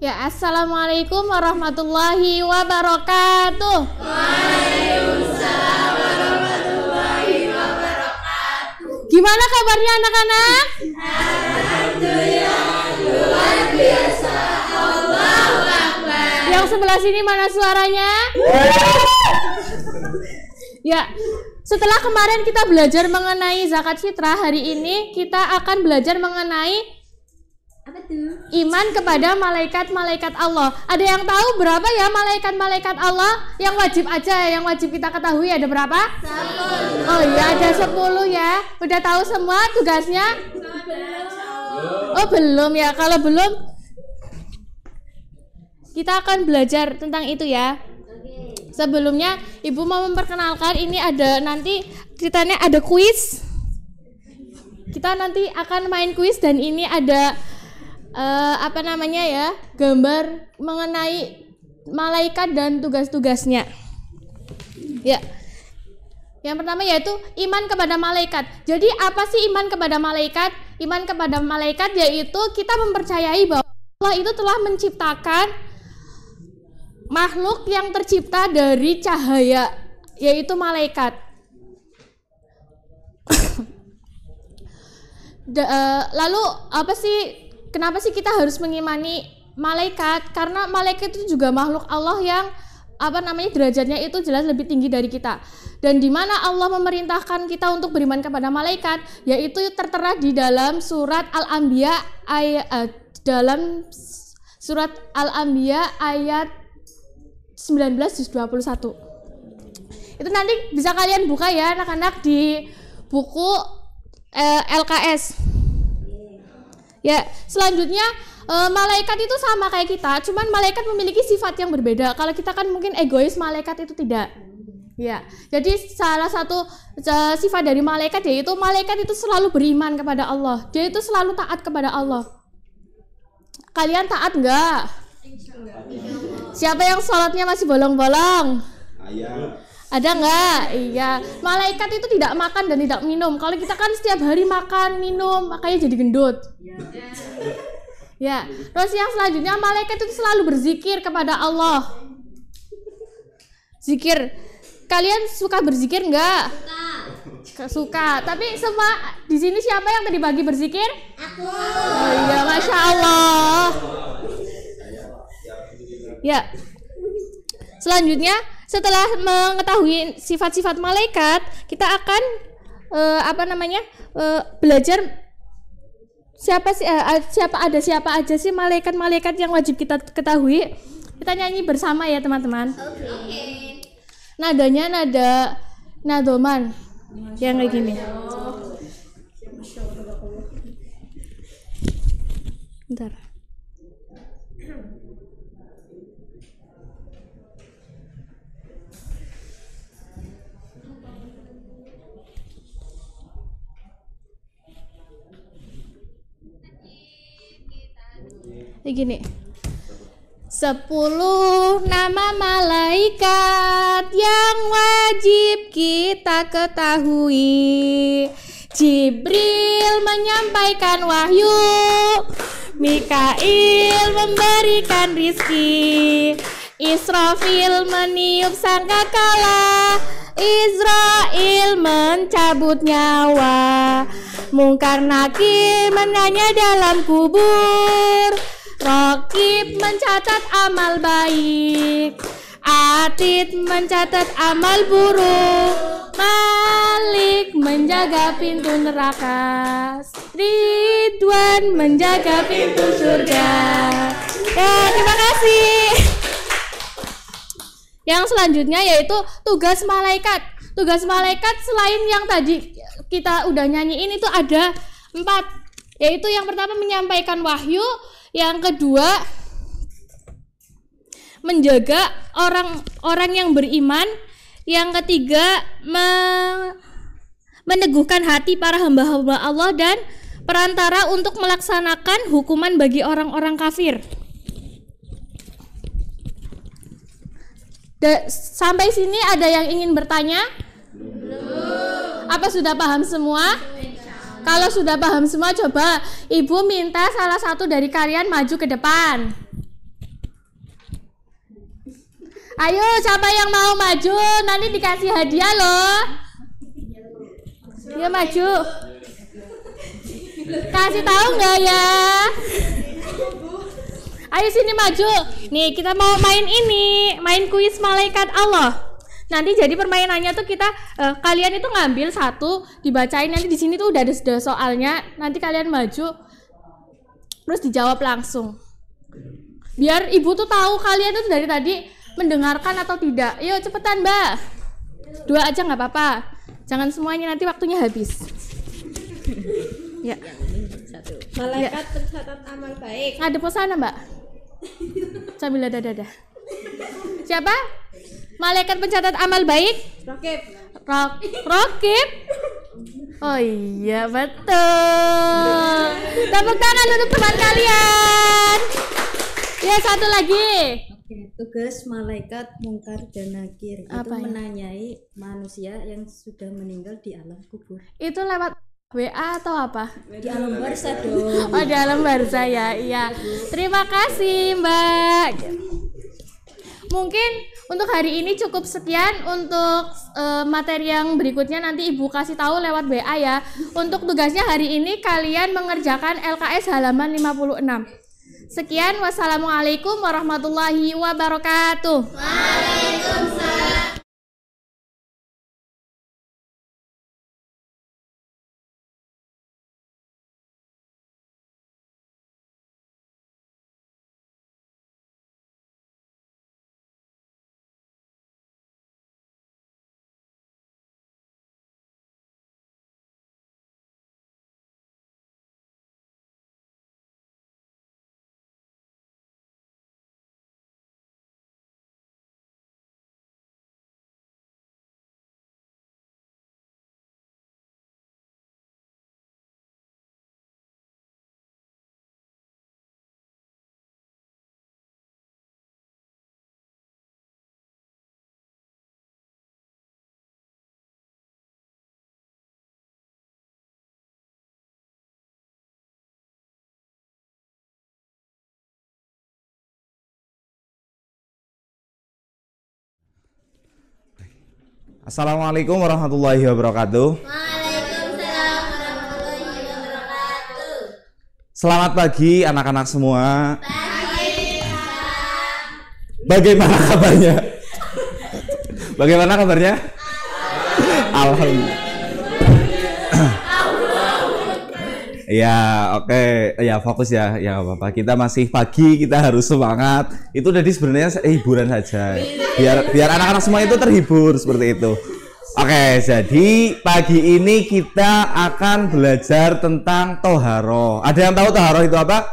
Ya, assalamualaikum warahmatullahi wabarakatuh. Waalaikumsalam warahmatullahi wabarakatuh. Gimana kabarnya anak-anak? Alhamdulillah luar biasa. Allahu Yang sebelah sini mana suaranya? *laughs* ya, setelah kemarin kita belajar mengenai zakat fitrah, hari ini kita akan belajar mengenai apa tuh? Iman kepada malaikat-malaikat Allah. Ada yang tahu berapa ya malaikat-malaikat Allah? Yang wajib aja, yang wajib kita ketahui ada berapa? Sepuluh. Oh iya ada sepuluh ya. Udah tahu semua tugasnya? Oh belum ya. Kalau belum, kita akan belajar tentang itu ya. Sebelumnya ibu mau memperkenalkan ini ada nanti ceritanya ada kuis. Kita nanti akan main kuis dan ini ada uh, apa namanya ya gambar mengenai malaikat dan tugas-tugasnya. Ya. Yang pertama yaitu iman kepada malaikat. Jadi apa sih iman kepada malaikat? Iman kepada malaikat yaitu kita mempercayai bahwa Allah itu telah menciptakan makhluk yang tercipta dari cahaya yaitu malaikat. *coughs* Eh, lalu apa sih kenapa sih kita harus mengimani malaikat? Karena malaikat itu juga makhluk Allah yang apa namanya derajatnya itu jelas lebih tinggi dari kita. Dan di mana Allah memerintahkan kita untuk beriman kepada malaikat, yaitu tertera di dalam surat Al-Anbiya ayat eh, dalam surat Al-Anbiya ayat 19 juz 21. Itu nanti bisa kalian buka ya anak-anak di buku eh, LKS Ya, selanjutnya uh, malaikat itu sama kayak kita, cuman malaikat memiliki sifat yang berbeda. Kalau kita kan mungkin egois, malaikat itu tidak. Ya, jadi salah satu uh, sifat dari malaikat yaitu malaikat itu selalu beriman kepada Allah. Dia itu selalu taat kepada Allah. Kalian taat enggak? Siapa yang sholatnya masih bolong-bolong? Ada enggak? Iya. Malaikat itu tidak makan dan tidak minum. Kalau kita kan setiap hari makan, minum, makanya jadi gendut. Iya. Ya. Terus yang selanjutnya malaikat itu selalu berzikir kepada Allah. Zikir. Kalian suka berzikir enggak? Suka. Suka. Tapi semua di sini siapa yang tadi bagi berzikir? Aku. Oh iya, masya Allah. Ya. Selanjutnya setelah mengetahui sifat-sifat malaikat, kita akan uh, apa namanya uh, belajar siapa sih uh, siapa ada siapa aja sih malaikat-malaikat yang wajib kita ketahui. Kita nyanyi bersama ya teman-teman. Oke. Okay. Nadanya nada nadoman yang kayak gini. Bentar. Eh, Sepuluh nama malaikat yang wajib kita ketahui. Jibril menyampaikan wahyu, Mikail memberikan rizki, Israfil meniup sangkakala, Israel mencabut nyawa, Mungkar Nakir menanya dalam kubur, Rokib mencatat amal baik Atid mencatat amal buruk Malik menjaga pintu neraka Ridwan menjaga pintu surga Ya terima kasih Yang selanjutnya yaitu tugas malaikat Tugas malaikat selain yang tadi kita udah nyanyiin itu ada empat Yaitu yang pertama menyampaikan wahyu yang kedua menjaga orang-orang yang beriman yang ketiga me meneguhkan hati para hamba-hamba Allah dan perantara untuk melaksanakan hukuman bagi orang-orang kafir Da sampai sini ada yang ingin bertanya? Apa sudah paham semua? Kalau sudah paham semua, coba Ibu minta salah satu dari kalian maju ke depan. Ayo, siapa yang mau maju? Nanti dikasih hadiah loh. Ya maju. Kasih tahu nggak ya? Ayo sini maju. Nih, kita mau main ini, main kuis malaikat Allah nanti jadi permainannya tuh kita uh, kalian itu ngambil satu dibacain nanti di sini tuh udah ada, soalnya nanti kalian maju terus dijawab langsung biar ibu tuh tahu kalian tuh dari tadi mendengarkan atau tidak yuk cepetan mbak dua aja nggak apa-apa jangan semuanya nanti waktunya habis ya malaikat ya. tercatat amal baik ada posana mbak sambil dada dada siapa Malaikat pencatat amal baik? Rokib. Rok Rokib. Oh iya betul. Tepuk tangan untuk teman kalian. Ya satu lagi. Oke, tugas malaikat mungkar dan nakir Apa itu ya? menanyai manusia yang sudah meninggal di alam kubur. Itu lewat WA atau apa? Di alam barza dong. Oh, di alam barza ya. Iya. Terima kasih, Mbak. Mungkin untuk hari ini cukup sekian untuk uh, materi yang berikutnya nanti Ibu kasih tahu lewat WA ya. Untuk tugasnya hari ini kalian mengerjakan LKS halaman 56. Sekian wassalamualaikum warahmatullahi wabarakatuh. Waalaikumsalam. Assalamualaikum warahmatullahi wabarakatuh. Waalaikumsalam warahmatullahi wabarakatuh. Selamat pagi anak-anak semua. Pagi. Bagaimana kabarnya? Bagaimana kabarnya? Alhamdulillah. Ya oke. Okay. Ya fokus ya. Ya apa-apa. Kita masih pagi, kita harus semangat. Itu jadi sebenarnya eh, hiburan saja. Biar biar anak-anak semua itu terhibur seperti itu. Oke, okay, jadi pagi ini kita akan belajar tentang toharo. Ada yang tahu toharo itu apa?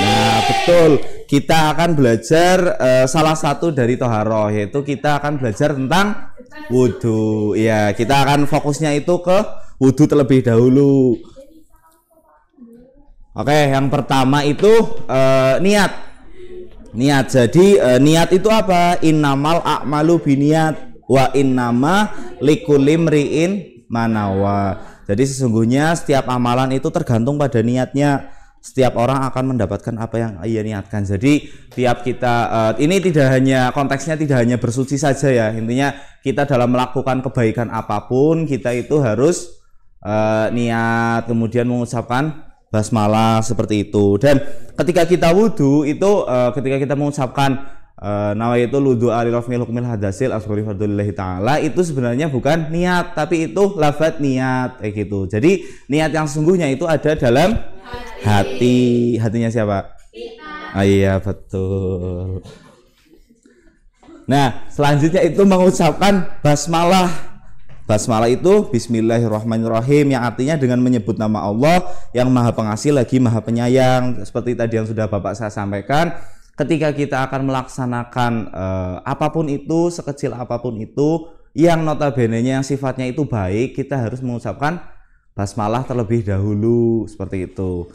Nah, betul. Kita akan belajar uh, salah satu dari toharo yaitu kita akan belajar tentang wudhu. Ya, kita akan fokusnya itu ke wudhu terlebih dahulu. Oke, yang pertama itu eh, niat. Niat. Jadi eh, niat itu apa? Innamal a'malu biniat wa innama likulimriin manawa. Jadi sesungguhnya setiap amalan itu tergantung pada niatnya. Setiap orang akan mendapatkan apa yang ia niatkan. Jadi tiap kita uh, ini tidak hanya konteksnya tidak hanya bersuci saja ya. Intinya kita dalam melakukan kebaikan apapun kita itu harus uh, niat kemudian mengucapkan basmalah seperti itu. Dan ketika kita wudhu itu uh, ketika kita mengucapkan uh, eh, nawaitu ludu hadasil asbari ta'ala itu sebenarnya bukan niat tapi itu lafat niat kayak gitu. Jadi niat yang sungguhnya itu ada dalam hati. hati. Hatinya siapa? Kita. Ah, iya betul. Nah, selanjutnya itu mengucapkan basmalah Basmalah itu bismillahirrahmanirrahim yang artinya dengan menyebut nama Allah yang Maha Pengasih lagi Maha Penyayang seperti tadi yang sudah Bapak saya sampaikan ketika kita akan melaksanakan eh, apapun itu sekecil apapun itu yang notabene-nya yang sifatnya itu baik kita harus mengucapkan basmalah terlebih dahulu seperti itu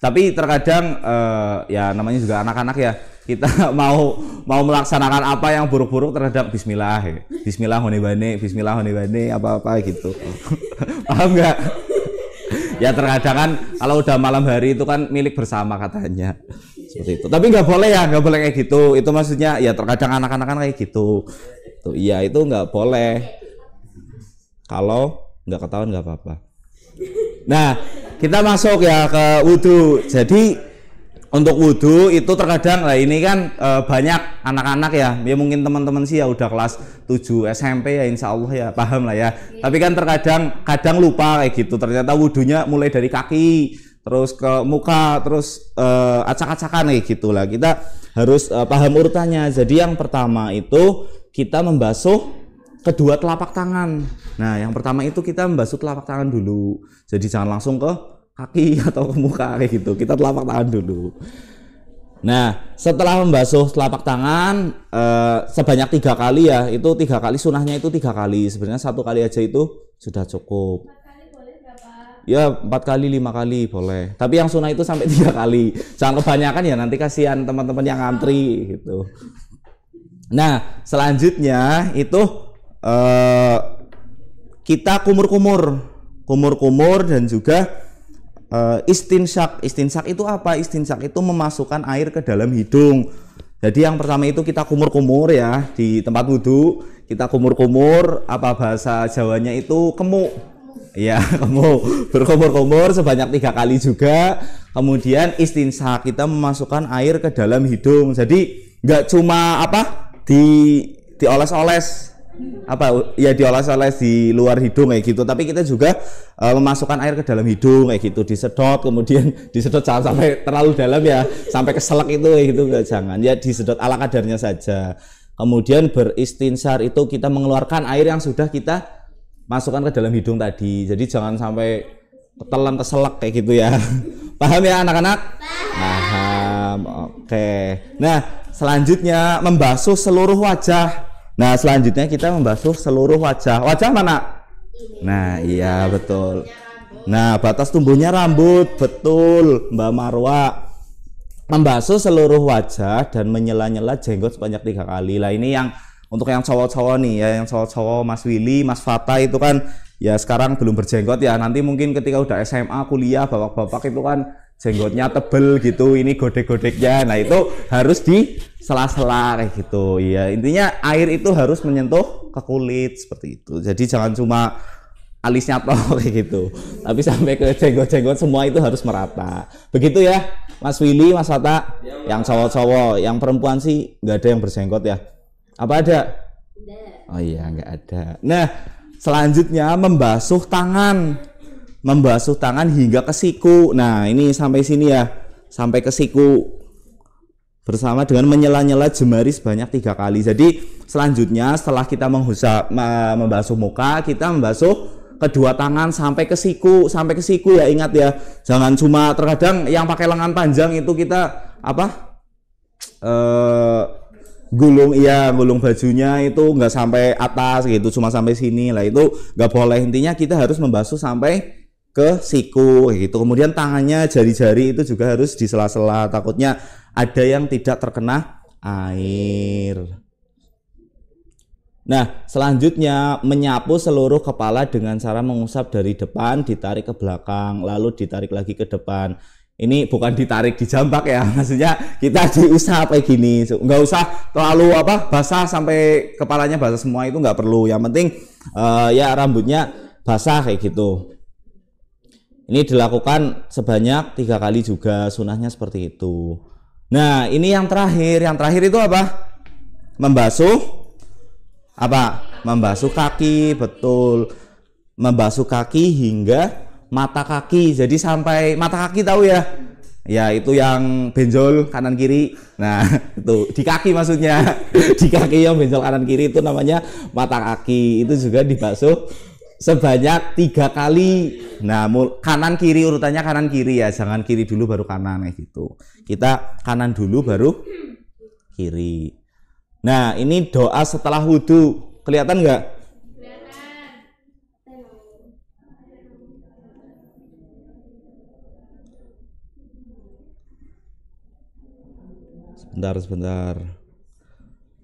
tapi terkadang eh, ya namanya juga anak-anak ya kita *laughs* mau mau melaksanakan apa yang buruk-buruk terhadap Bismillah ya. Bismillah bani, Bismillah honi bani, apa-apa gitu *laughs* paham enggak? ya terkadang kan kalau udah malam hari itu kan milik bersama katanya seperti itu tapi nggak boleh ya nggak boleh kayak gitu itu maksudnya ya terkadang anak-anak kan kayak gitu tuh iya itu nggak boleh kalau nggak ketahuan nggak apa-apa nah kita masuk ya ke wudhu. Jadi untuk wudhu itu terkadang lah ini kan e, banyak anak-anak ya, ya mungkin teman-teman sih ya udah kelas 7 SMP ya insya Allah ya paham lah ya. Yeah. Tapi kan terkadang kadang lupa kayak gitu. Ternyata wudhunya mulai dari kaki terus ke muka terus e, acak-acakan kayak gitu lah Kita harus e, paham urutannya. Jadi yang pertama itu kita membasuh kedua telapak tangan. Nah, yang pertama itu kita membasuh telapak tangan dulu. Jadi jangan langsung ke kaki *laughs* atau ke muka kayak gitu. Kita telapak tangan dulu. Nah, setelah membasuh telapak tangan eh, sebanyak tiga kali ya, itu tiga kali sunahnya itu tiga kali. Sebenarnya satu kali aja itu sudah cukup. ya empat kali lima kali boleh. Tapi yang sunah itu sampai *laughs* tiga kali. Jangan kebanyakan ya nanti kasihan teman-teman yang antri gitu. Nah, selanjutnya itu uh, kita kumur-kumur, kumur-kumur dan juga uh, istinsak. Istinsak itu apa? Istinsak itu memasukkan air ke dalam hidung. Jadi yang pertama itu kita kumur-kumur ya di tempat wudhu, kita kumur-kumur apa bahasa Jawanya itu kemuk. Ya, *laughs* kamu berkumur-kumur sebanyak tiga kali juga. Kemudian istinsak kita memasukkan air ke dalam hidung. Jadi nggak cuma apa di dioles-oles apa ya diolah oles di luar hidung kayak gitu tapi kita juga uh, memasukkan air ke dalam hidung kayak gitu disedot kemudian *laughs* disedot jangan sampai terlalu dalam ya sampai keselak itu kayak gitu nggak jangan ya disedot ala kadarnya saja kemudian beristinsar itu kita mengeluarkan air yang sudah kita masukkan ke dalam hidung tadi jadi jangan sampai ketelan keselak kayak gitu ya *laughs* paham ya anak-anak paham oke okay. nah selanjutnya membasuh seluruh wajah Nah, selanjutnya kita membasuh seluruh wajah. Wajah mana? Nah, iya betul. Nah, batas tumbuhnya rambut, betul, Mbak Marwa. Membasuh seluruh wajah dan menyela-nyela jenggot sebanyak tiga kali. Lah ini yang untuk yang cowok-cowok nih ya, yang cowok-cowok Mas Willy, Mas Fata itu kan ya sekarang belum berjenggot ya. Nanti mungkin ketika udah SMA, kuliah, bapak-bapak itu kan jenggotnya tebel gitu ini godek-godeknya nah itu harus di sela-sela kayak gitu ya intinya air itu harus menyentuh ke kulit seperti itu jadi jangan cuma alisnya toh *laughs* kayak gitu tapi sampai ke jenggot-jenggot semua itu harus merata begitu ya Mas Willy Mas Tata, ya, yang cowok-cowok yang perempuan sih nggak ada yang bersenggot ya apa ada oh iya nggak ada nah selanjutnya membasuh tangan membasuh tangan hingga ke siku. Nah, ini sampai sini ya, sampai ke siku bersama dengan menyela-nyela jemari sebanyak tiga kali. Jadi selanjutnya setelah kita menghusap membasuh muka, kita membasuh kedua tangan sampai ke siku, sampai ke siku ya ingat ya. Jangan cuma terkadang yang pakai lengan panjang itu kita apa? eh gulung iya gulung bajunya itu nggak sampai atas gitu cuma sampai sini lah itu nggak boleh intinya kita harus membasuh sampai ke siku gitu. Kemudian tangannya, jari-jari itu juga harus di sela sela Takutnya ada yang tidak terkena air. Nah, selanjutnya menyapu seluruh kepala dengan cara mengusap dari depan, ditarik ke belakang, lalu ditarik lagi ke depan. Ini bukan ditarik di jambak ya, *laughs* maksudnya kita diusap kayak gini. Nggak usah terlalu apa basah sampai kepalanya basah semua itu nggak perlu. Yang penting uh, ya rambutnya basah kayak gitu. Ini dilakukan sebanyak tiga kali juga sunahnya seperti itu. Nah ini yang terakhir, yang terakhir itu apa? Membasuh apa? Membasuh kaki, betul. Membasuh kaki hingga mata kaki. Jadi sampai mata kaki tahu ya? ya itu yang benjol kanan kiri nah *laughs* itu di kaki maksudnya *laughs* di kaki yang benjol kanan kiri itu namanya mata kaki itu juga dibasuh sebanyak tiga kali. Nah, kanan kiri urutannya kanan kiri ya, jangan kiri dulu baru kanan kayak gitu. Kita kanan dulu baru kiri. Nah, ini doa setelah wudhu. Kelihatan nggak? Sebentar, sebentar.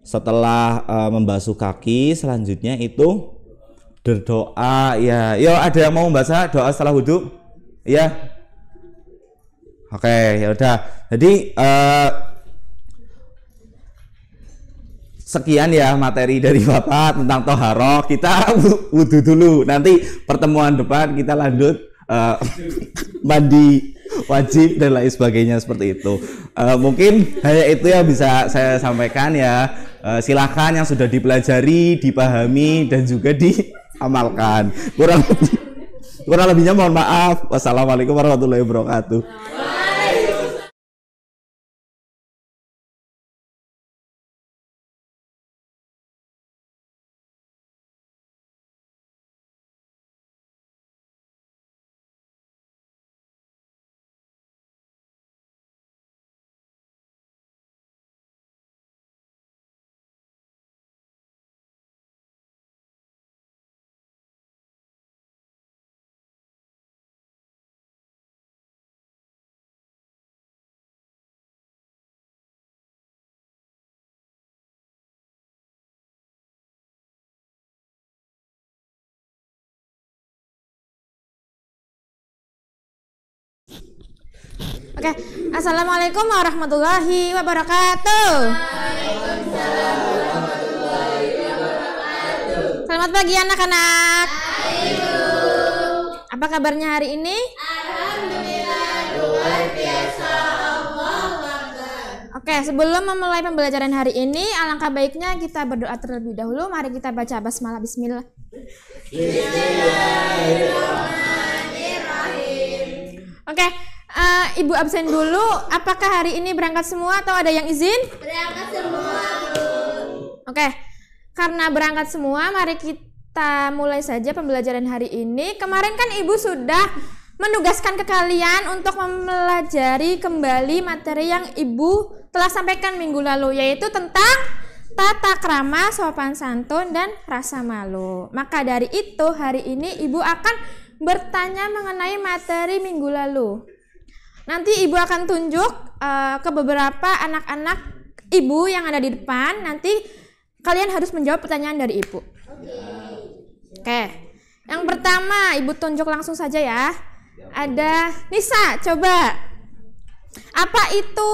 Setelah uh, membasuh kaki, selanjutnya itu berdoa ya yo ada yang mau membaca doa setelah wudhu ya oke yaudah ya udah jadi uh, sekian ya materi dari bapak tentang toharoh kita wudhu dulu nanti pertemuan depan kita lanjut uh, *laughs* mandi wajib dan lain sebagainya seperti itu uh, mungkin hanya itu yang bisa saya sampaikan ya uh, silakan yang sudah dipelajari dipahami dan juga di amalkan. Kurang kurang lebihnya mohon maaf. Wassalamualaikum warahmatullahi wabarakatuh. okay. Assalamualaikum warahmatullahi wabarakatuh. Selamat pagi anak-anak. Apa kabarnya hari ini? Alhamdulillah luar Oke, sebelum memulai pembelajaran hari ini, alangkah baiknya kita berdoa terlebih dahulu. Mari kita baca basmalah bismillah. Oke, okay, uh, Ibu absen dulu. Apakah hari ini berangkat semua atau ada yang izin? Berangkat semua, Oke. Okay. Karena berangkat semua, mari kita mulai saja pembelajaran hari ini. Kemarin kan Ibu sudah menugaskan ke kalian untuk mempelajari kembali materi yang Ibu telah sampaikan minggu lalu yaitu tentang tata krama, sopan santun dan rasa malu. Maka dari itu hari ini Ibu akan bertanya mengenai materi minggu lalu. Nanti ibu akan tunjuk uh, ke beberapa anak-anak ibu yang ada di depan. Nanti kalian harus menjawab pertanyaan dari ibu. Oke. Okay. Yang pertama, ibu tunjuk langsung saja ya. Ada Nisa, coba. Apa itu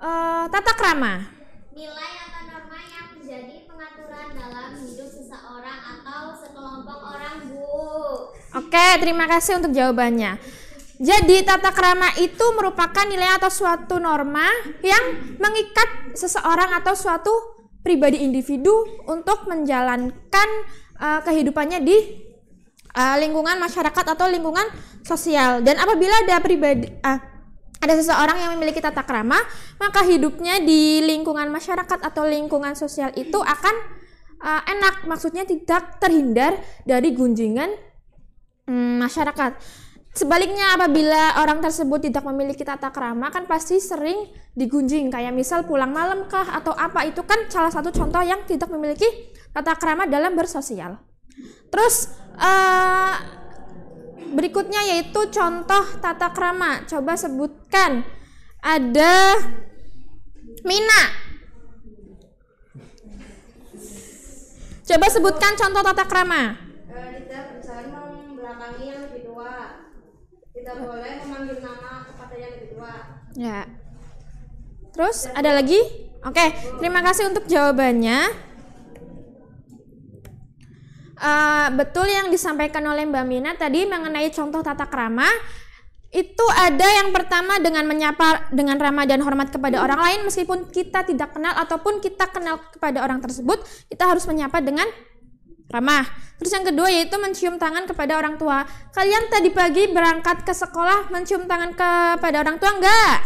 uh, tata krama? Nilai atau norma yang menjadi pengaturan dalam hidup seseorang atau sekelompok orang, Bu. Oke, terima kasih untuk jawabannya. Jadi tata krama itu merupakan nilai atau suatu norma yang mengikat seseorang atau suatu pribadi individu untuk menjalankan uh, kehidupannya di uh, lingkungan masyarakat atau lingkungan sosial. Dan apabila ada pribadi uh, ada seseorang yang memiliki tata krama, maka hidupnya di lingkungan masyarakat atau lingkungan sosial itu akan uh, enak, maksudnya tidak terhindar dari gunjingan mm, masyarakat. Sebaliknya apabila orang tersebut tidak memiliki tata kerama kan pasti sering digunjing kayak misal pulang malam kah atau apa itu kan salah satu contoh yang tidak memiliki tata kerama dalam bersosial. Terus uh, berikutnya yaitu contoh tata kerama. Coba sebutkan ada Mina. Coba sebutkan contoh tata kerama. Eh, tidak berjalan membelakangi tidak boleh memanggil nama kepada yang kedua. Ya. Terus ada lagi? Oke, okay. terima kasih untuk jawabannya. Uh, betul yang disampaikan oleh Mbak Mina tadi mengenai contoh tata krama itu ada yang pertama dengan menyapa dengan ramah dan hormat kepada orang lain meskipun kita tidak kenal ataupun kita kenal kepada orang tersebut kita harus menyapa dengan ramah. Terus yang kedua yaitu mencium tangan kepada orang tua. Kalian tadi pagi berangkat ke sekolah mencium tangan kepada orang tua enggak?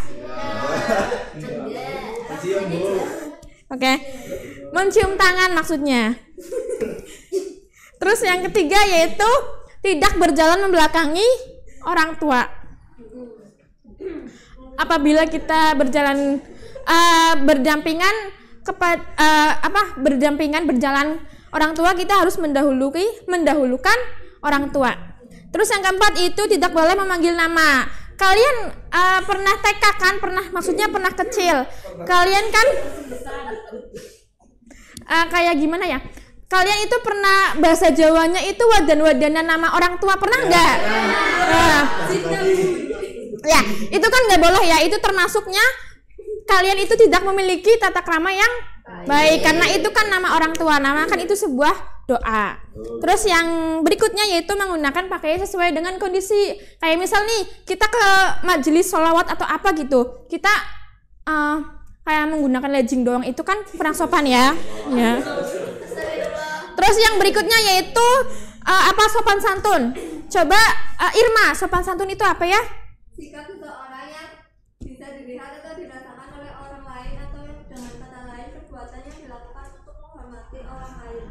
Oke. Okay. Mencium tangan maksudnya. Terus yang ketiga yaitu tidak berjalan membelakangi orang tua. Apabila kita berjalan uh, berdampingan kepada uh, eh, apa berdampingan berjalan orang tua kita harus mendahului mendahulukan orang tua. Terus yang keempat itu tidak boleh memanggil nama. Kalian uh, pernah TK kan? Pernah maksudnya pernah kecil. Kalian kan uh, kayak gimana ya? Kalian itu pernah bahasa Jawanya itu wadan wadana nama orang tua pernah enggak? Ya, nah. ya, itu kan nggak boleh ya. Itu termasuknya kalian itu tidak memiliki tata krama yang Baik, karena itu kan nama orang tua. Nama kan itu sebuah doa. Terus yang berikutnya yaitu menggunakan pakaian sesuai dengan kondisi. Kayak misal nih, kita ke majelis sholawat atau apa gitu. Kita uh, kayak menggunakan legging doang itu kan kurang sopan ya. Iya. ya. Terus yang berikutnya yaitu uh, apa sopan santun. Coba uh, Irma, sopan santun itu apa ya? Sikap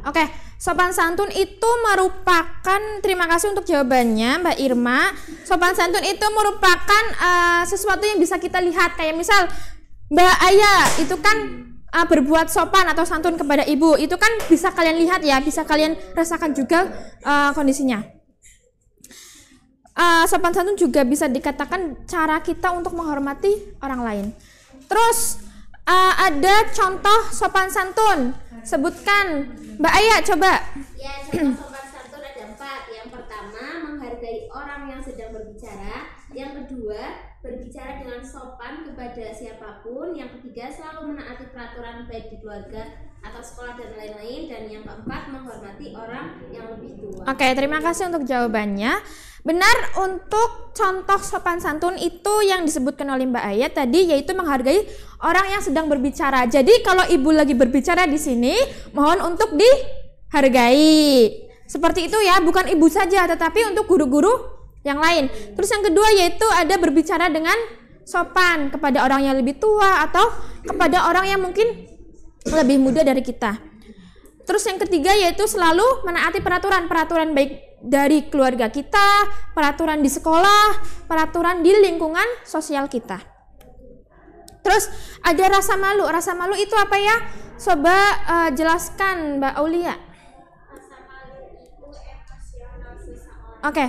Oke, sopan santun itu merupakan terima kasih untuk jawabannya Mbak Irma. Sopan santun itu merupakan uh, sesuatu yang bisa kita lihat kayak misal Mbak Aya itu kan uh, berbuat sopan atau santun kepada ibu itu kan bisa kalian lihat ya, bisa kalian rasakan juga uh, kondisinya. Uh, sopan santun juga bisa dikatakan cara kita untuk menghormati orang lain. Terus uh, ada contoh sopan santun. Sebutkan, Mbak Aya coba. Ya, contoh sopan santun ada empat. Yang pertama menghargai orang yang sedang berbicara. Yang kedua, berbicara dengan sopan kepada siapapun. Yang ketiga, selalu menaati peraturan baik di keluarga atau sekolah dan lain-lain. Dan yang keempat, menghormati orang yang lebih tua. Oke, terima kasih untuk jawabannya. Benar untuk contoh sopan santun itu yang disebutkan oleh Mbak Ayat tadi yaitu menghargai orang yang sedang berbicara. Jadi kalau ibu lagi berbicara di sini mohon untuk dihargai. Seperti itu ya, bukan ibu saja tetapi untuk guru-guru yang lain. Terus yang kedua yaitu ada berbicara dengan sopan kepada orang yang lebih tua atau kepada orang yang mungkin lebih muda dari kita. Terus yang ketiga yaitu selalu menaati peraturan-peraturan baik dari keluarga kita, peraturan di sekolah, peraturan di lingkungan sosial kita. Terus ada rasa malu. Rasa malu itu apa ya? Coba uh, jelaskan Mbak Aulia. Oke. Okay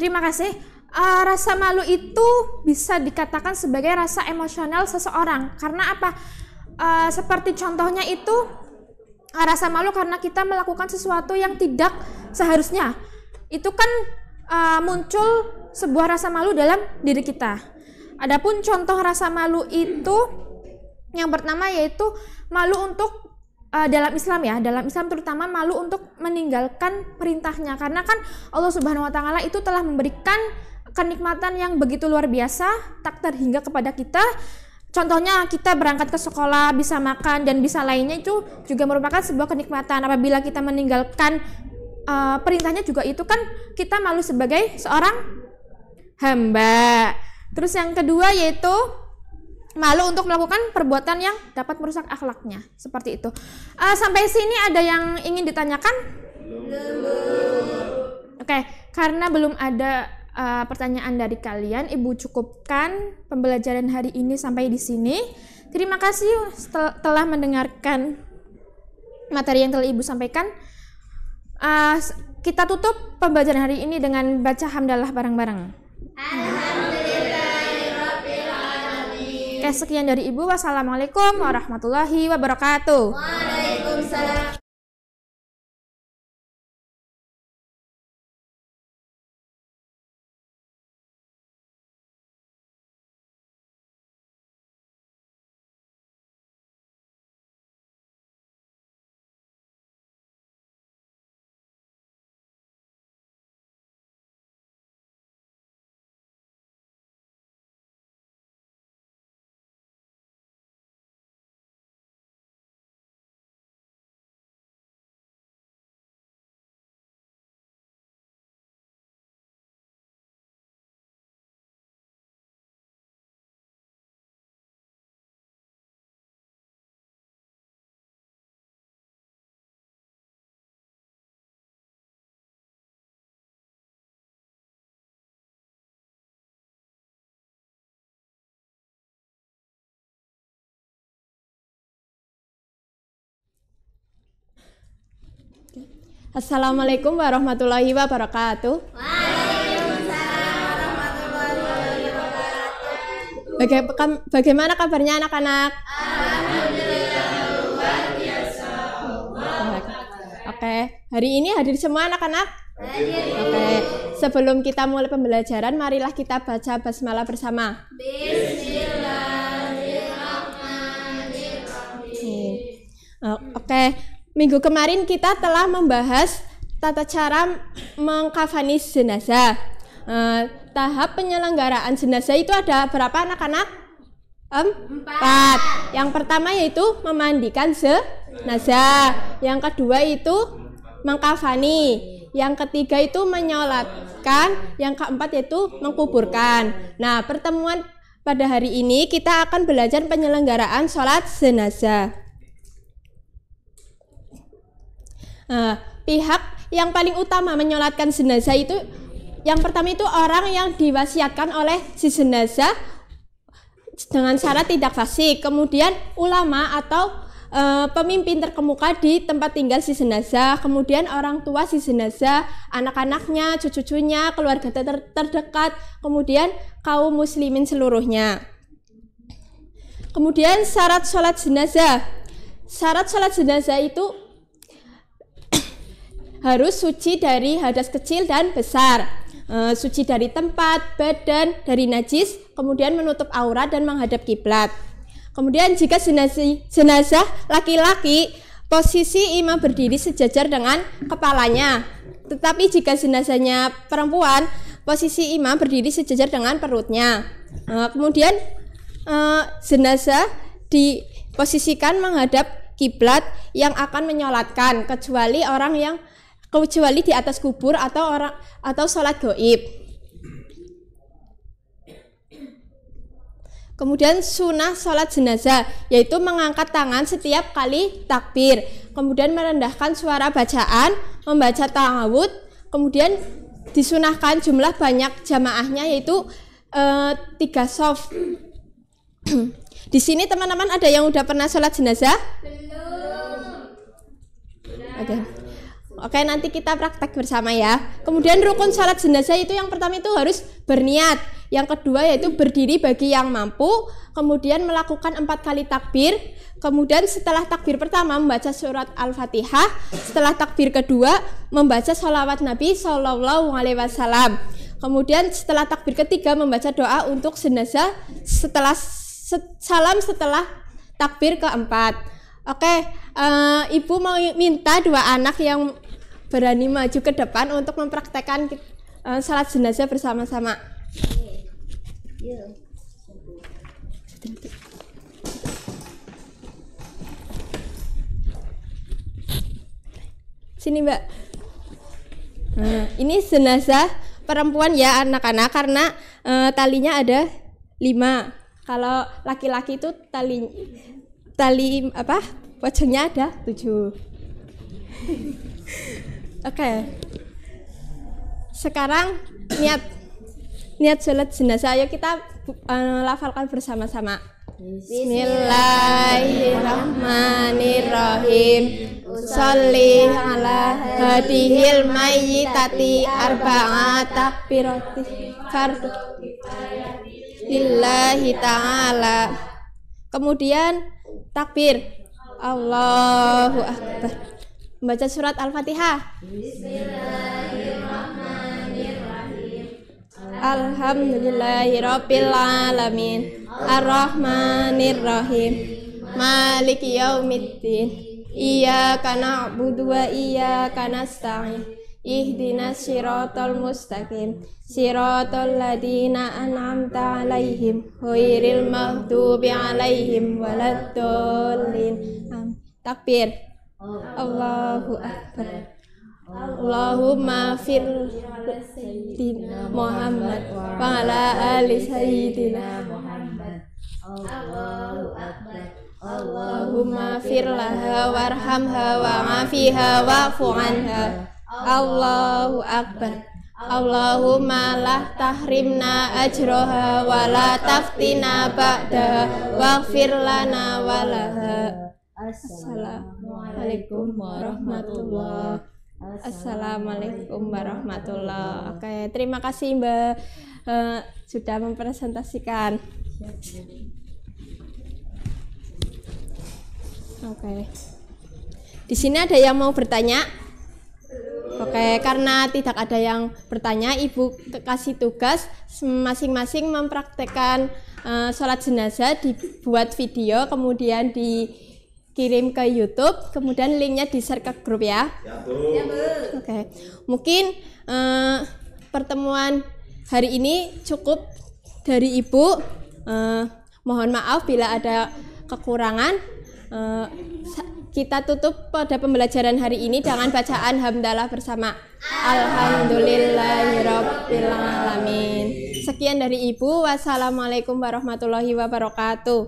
Terima kasih. Uh, rasa malu itu bisa dikatakan sebagai rasa emosional seseorang. Karena apa? Uh, seperti contohnya itu uh, rasa malu karena kita melakukan sesuatu yang tidak seharusnya. Itu kan uh, muncul sebuah rasa malu dalam diri kita. Adapun contoh rasa malu itu yang pertama yaitu malu untuk uh, dalam Islam ya, dalam Islam terutama malu untuk meninggalkan perintahnya karena kan Allah Subhanahu wa taala itu telah memberikan kenikmatan yang begitu luar biasa tak terhingga kepada kita. Contohnya kita berangkat ke sekolah, bisa makan dan bisa lainnya itu juga merupakan sebuah kenikmatan. Apabila kita meninggalkan uh, perintahnya juga itu kan kita malu sebagai seorang hamba. Terus yang kedua yaitu malu untuk melakukan perbuatan yang dapat merusak akhlaknya seperti itu uh, sampai sini ada yang ingin ditanyakan belum oke okay, karena belum ada uh, pertanyaan dari kalian ibu cukupkan pembelajaran hari ini sampai di sini terima kasih telah mendengarkan materi yang telah ibu sampaikan uh, kita tutup pembelajaran hari ini dengan baca hamdalah bareng-bareng Alhamdulillah sekian dari Ibu. Wassalamualaikum warahmatullahi wabarakatuh. Waalaikumsalam. Assalamualaikum warahmatullahi wabarakatuh. Waalaikumsalam warahmatullahi wabarakatuh. bagaimana kabarnya anak-anak? Oke, hari ini hadir semua anak-anak? Oke. Sebelum kita mulai pembelajaran, marilah kita baca basmalah bersama. Bismillahirrahmanirrahim. Oke. Minggu kemarin kita telah membahas tata cara mengkafani jenazah. Uh, tahap penyelenggaraan jenazah itu ada berapa anak-anak? empat. empat. Yang pertama yaitu memandikan jenazah. Yang kedua itu mengkafani. Yang ketiga itu menyolatkan. Yang keempat yaitu mengkuburkan. Nah, pertemuan pada hari ini kita akan belajar penyelenggaraan sholat jenazah. Nah, pihak yang paling utama menyolatkan jenazah itu yang pertama itu orang yang diwasiatkan oleh si jenazah dengan syarat tidak fasik. Kemudian ulama atau e, pemimpin terkemuka di tempat tinggal si jenazah, kemudian orang tua si jenazah, anak-anaknya, cucu-cucunya, keluarga ter terdekat, kemudian kaum muslimin seluruhnya. Kemudian syarat sholat jenazah. Syarat sholat jenazah itu harus suci dari hadas kecil dan besar, e, suci dari tempat, badan, dari najis, kemudian menutup aurat dan menghadap kiblat. Kemudian jika jenazah laki-laki posisi imam berdiri sejajar dengan kepalanya, tetapi jika jenazahnya perempuan posisi imam berdiri sejajar dengan perutnya. E, kemudian e, jenazah diposisikan menghadap kiblat yang akan menyolatkan kecuali orang yang kecuali di atas kubur atau orang atau sholat goib. Kemudian sunnah sholat jenazah, yaitu mengangkat tangan setiap kali takbir, kemudian merendahkan suara bacaan, membaca ta'awud, kemudian disunahkan jumlah banyak jamaahnya yaitu e, tiga soft. *clears throat* Di sini teman-teman ada yang udah pernah sholat jenazah? Belum. Oke. Okay. Oke, nanti kita praktek bersama ya. Kemudian rukun salat jenazah itu yang pertama itu harus berniat. Yang kedua yaitu berdiri bagi yang mampu, kemudian melakukan empat kali takbir. Kemudian setelah takbir pertama membaca surat Al-Fatihah, setelah takbir kedua membaca sholawat Nabi Shallallahu Alaihi Wasallam. Kemudian setelah takbir ketiga membaca doa untuk jenazah setelah salam setelah takbir keempat. Oke, uh, ibu mau minta dua anak yang berani maju ke depan untuk mempraktekkan uh, salat jenazah bersama-sama. Sini Mbak. Nah, ini jenazah perempuan ya anak-anak karena uh, talinya ada lima. Kalau laki-laki itu tali tali apa? Wajahnya ada tujuh. *laughs* Oke. Okay. Sekarang niat niat sholat jenazah ayo kita uh, lafalkan bersama-sama. Bismillahirrahmanirrahim. Usolli ala hadhil mayyitati arba'ata birati fardhu billahi ta'ala. Kemudian takbir. Allahu akbar. Membaca surat Al-Fatihah. Alhamdulillahirabbil alamin. Arrahmanirrahim. Maliki yaumiddin. Iyyaka na'budu wa iyyaka nasta'in. Ihdinas siratal mustaqim Siratal ladina an'amta alaihim ghairil maghdubi alaihim Waladdallin Takbir Allahu Akbar Allahumma fir Sayyidina Muhammad wa ala ali Sayyidina Muhammad Allahu Akbar Allahumma fir laha warhamha wa afiha wa anha Allahu Akbar Allahumma la tahrimna ajroha wa la taftina ba'daha waghfir lana walaha Assalamualaikum warahmatullahi Assalamualaikum warahmatullahi Oke, terima kasih Mbak uh, sudah mempresentasikan. Oke. Di sini ada yang mau bertanya? Oke, karena tidak ada yang bertanya, Ibu kasih tugas masing-masing mempraktekkan uh, sholat jenazah dibuat video kemudian di kirim ke YouTube, kemudian linknya di share ke grup ya. ya, ya Oke, okay. mungkin uh, pertemuan hari ini cukup dari ibu. Uh, mohon maaf bila ada kekurangan. Uh, kita tutup pada pembelajaran hari ini dengan bacaan hamdalah bersama. Alhamdulillahirobbilalamin. Sekian dari ibu. Wassalamualaikum warahmatullahi wabarakatuh.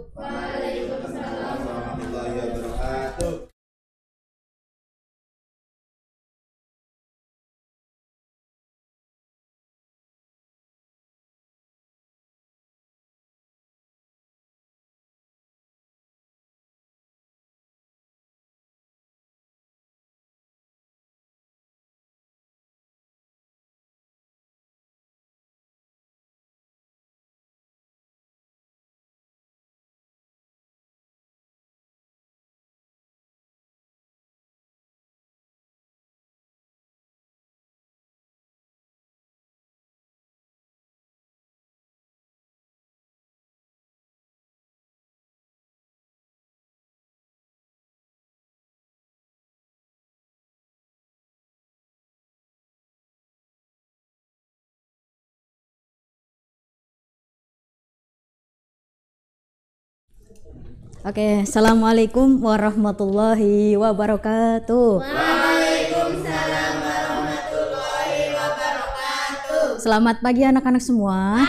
Oke, assalamualaikum warahmatullahi wabarakatuh. Waalaikumsalam warahmatullahi wabarakatuh. Selamat pagi anak-anak semua.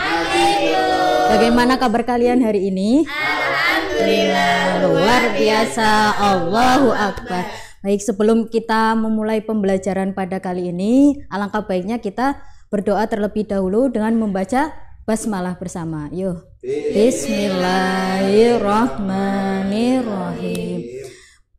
Bagaimana kabar kalian hari ini? Alhamdulillah luar biasa. Allahu akbar. Baik, sebelum kita memulai pembelajaran pada kali ini, alangkah baiknya kita berdoa terlebih dahulu dengan membaca basmalah bersama. Yuk. Bismillahirrahmanirrahim.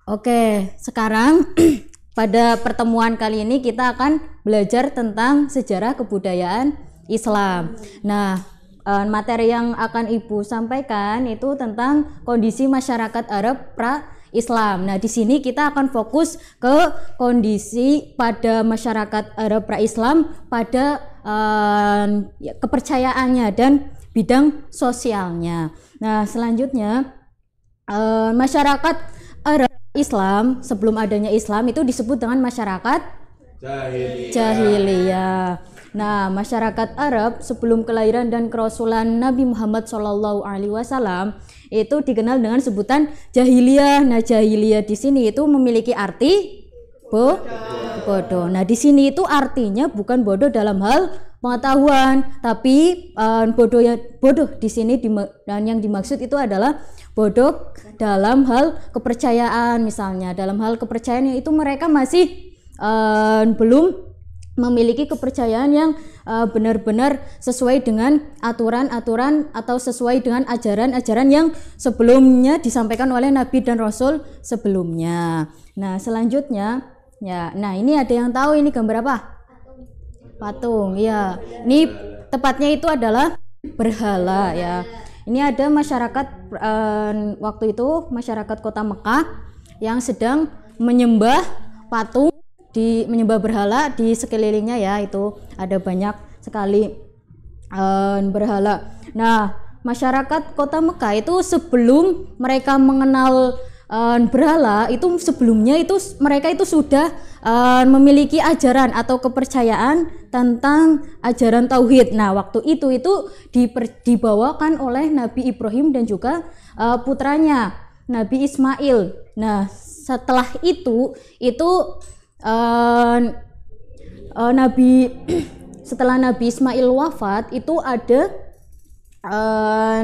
Oke, sekarang *clears throat* pada pertemuan kali ini kita akan belajar tentang sejarah kebudayaan Islam. Nah, eh, materi yang akan Ibu sampaikan itu tentang kondisi masyarakat Arab pra Islam. Nah, di sini kita akan fokus ke kondisi pada masyarakat Arab pra Islam pada uh, kepercayaannya dan bidang sosialnya. Nah, selanjutnya eh, masyarakat Arab Islam sebelum adanya Islam itu disebut dengan masyarakat jahiliyah. Nah, masyarakat Arab sebelum kelahiran dan kerasulan Nabi Muhammad Shallallahu Alaihi Wasallam itu dikenal dengan sebutan jahiliyah. Nah, jahiliyah di sini itu memiliki arti bo bodoh. Nah, di sini itu artinya bukan bodoh dalam hal pengetahuan, tapi uh, bodoh yang bodoh di sini dan yang dimaksud itu adalah bodoh dalam hal kepercayaan misalnya, dalam hal kepercayaan itu mereka masih uh, belum memiliki kepercayaan yang benar eh, benar-benar sesuai dengan aturan-aturan atau sesuai dengan ajaran-ajaran yang sebelumnya disampaikan oleh nabi dan rasul sebelumnya. Nah, selanjutnya ya. Nah, ini ada yang tahu ini gambar apa? patung ya ini tepatnya itu adalah berhala ya ini ada masyarakat uh, waktu itu masyarakat kota Mekah yang sedang menyembah patung di menyembah berhala di sekelilingnya ya itu ada banyak sekali uh, berhala nah masyarakat kota Mekah itu sebelum mereka mengenal uh, eh, berhala itu sebelumnya itu mereka itu sudah uh, memiliki ajaran atau kepercayaan tentang ajaran tauhid. Nah, waktu itu itu diper, dibawakan oleh Nabi Ibrahim dan juga uh, putranya Nabi Ismail. Nah, setelah itu itu uh, uh, Nabi *clears throat* setelah Nabi Ismail wafat itu ada uh,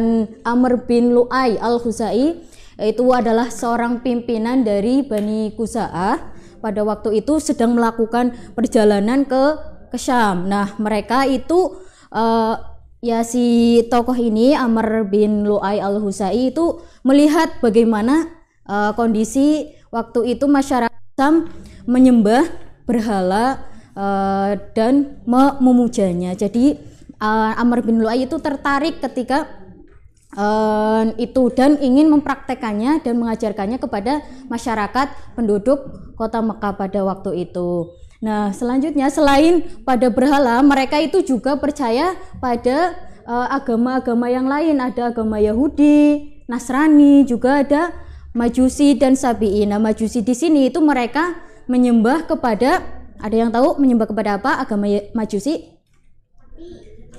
Amr bin Lu'ai al huzai yaitu adalah seorang pimpinan dari Bani Kusaah pada waktu itu sedang melakukan perjalanan ke ke Syam. Nah, mereka itu uh, ya si tokoh ini Amr bin Lu'ai al-Husai itu melihat bagaimana uh, kondisi waktu itu masyarakat Syam menyembah berhala uh, dan memujanya. Jadi uh, Amr bin Lu'ai itu tertarik ketika Uh, itu dan ingin mempraktekannya dan mengajarkannya kepada masyarakat penduduk kota Mekah pada waktu itu. Nah, selanjutnya selain pada berhala, mereka itu juga percaya pada ehm, agama-agama uh, yang lain. Ada agama Yahudi, Nasrani, juga ada Majusi dan Sabi'i. Nah, Majusi di sini itu mereka menyembah kepada ada yang tahu menyembah kepada apa agama Majusi?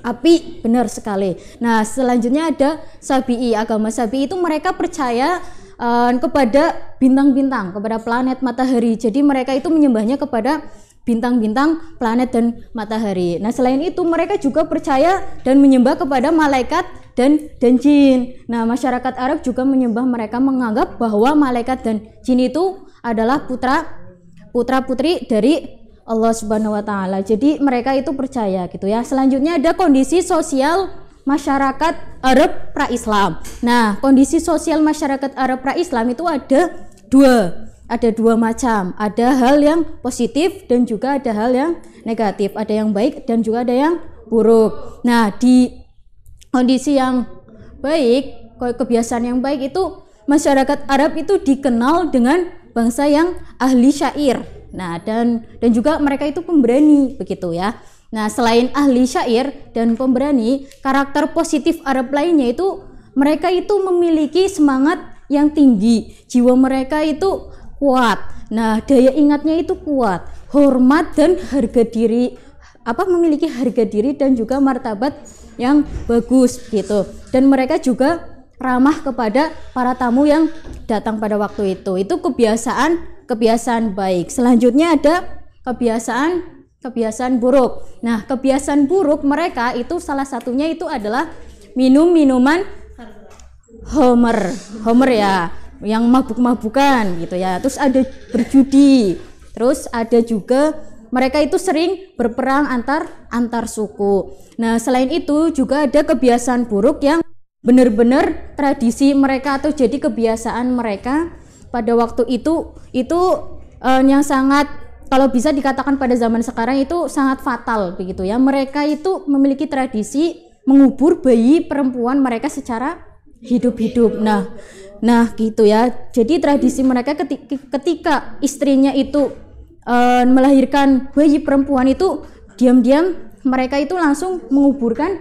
api benar sekali nah selanjutnya ada sabi'i agama sabi'i itu mereka percaya uh, kepada bintang-bintang kepada planet matahari jadi mereka itu menyembahnya kepada bintang-bintang, planet dan matahari. Nah, selain itu mereka juga percaya dan menyembah kepada malaikat dan dan jin. Nah, masyarakat Arab juga menyembah mereka menganggap bahwa malaikat dan jin itu adalah putra putra-putri dari Allah Subhanahu wa taala. Jadi mereka itu percaya gitu ya. Selanjutnya ada kondisi sosial masyarakat Arab pra-Islam. Nah, kondisi sosial masyarakat Arab pra-Islam itu ada dua. Ada dua macam. Ada hal yang positif dan juga ada hal yang negatif. Ada yang baik dan juga ada yang buruk. Nah, di kondisi yang baik, kebiasaan yang baik itu masyarakat Arab itu dikenal dengan bangsa yang ahli syair Nah, dan dan juga mereka itu pemberani begitu ya. Nah, selain ahli syair dan pemberani, karakter positif Arab lainnya itu mereka itu memiliki semangat yang tinggi. Jiwa mereka itu kuat. Nah, daya ingatnya itu kuat, hormat dan harga diri apa memiliki harga diri dan juga martabat yang bagus gitu. Dan mereka juga ramah kepada para tamu yang datang pada waktu itu. Itu kebiasaan kebiasaan baik. Selanjutnya ada kebiasaan kebiasaan buruk. Nah, kebiasaan buruk mereka itu salah satunya itu adalah minum minuman homer, homer ya, yang mabuk-mabukan gitu ya. Terus ada berjudi. Terus ada juga mereka itu sering berperang antar antar suku. Nah, selain itu juga ada kebiasaan buruk yang benar-benar tradisi mereka atau jadi kebiasaan mereka pada waktu itu itu uh, yang sangat kalau bisa dikatakan pada zaman sekarang itu sangat fatal begitu ya. Mereka itu memiliki tradisi mengubur bayi perempuan mereka secara hidup-hidup. Nah, nah gitu ya. Jadi tradisi mereka ketika, ketika istrinya itu uh, melahirkan bayi perempuan itu diam-diam mereka itu langsung menguburkan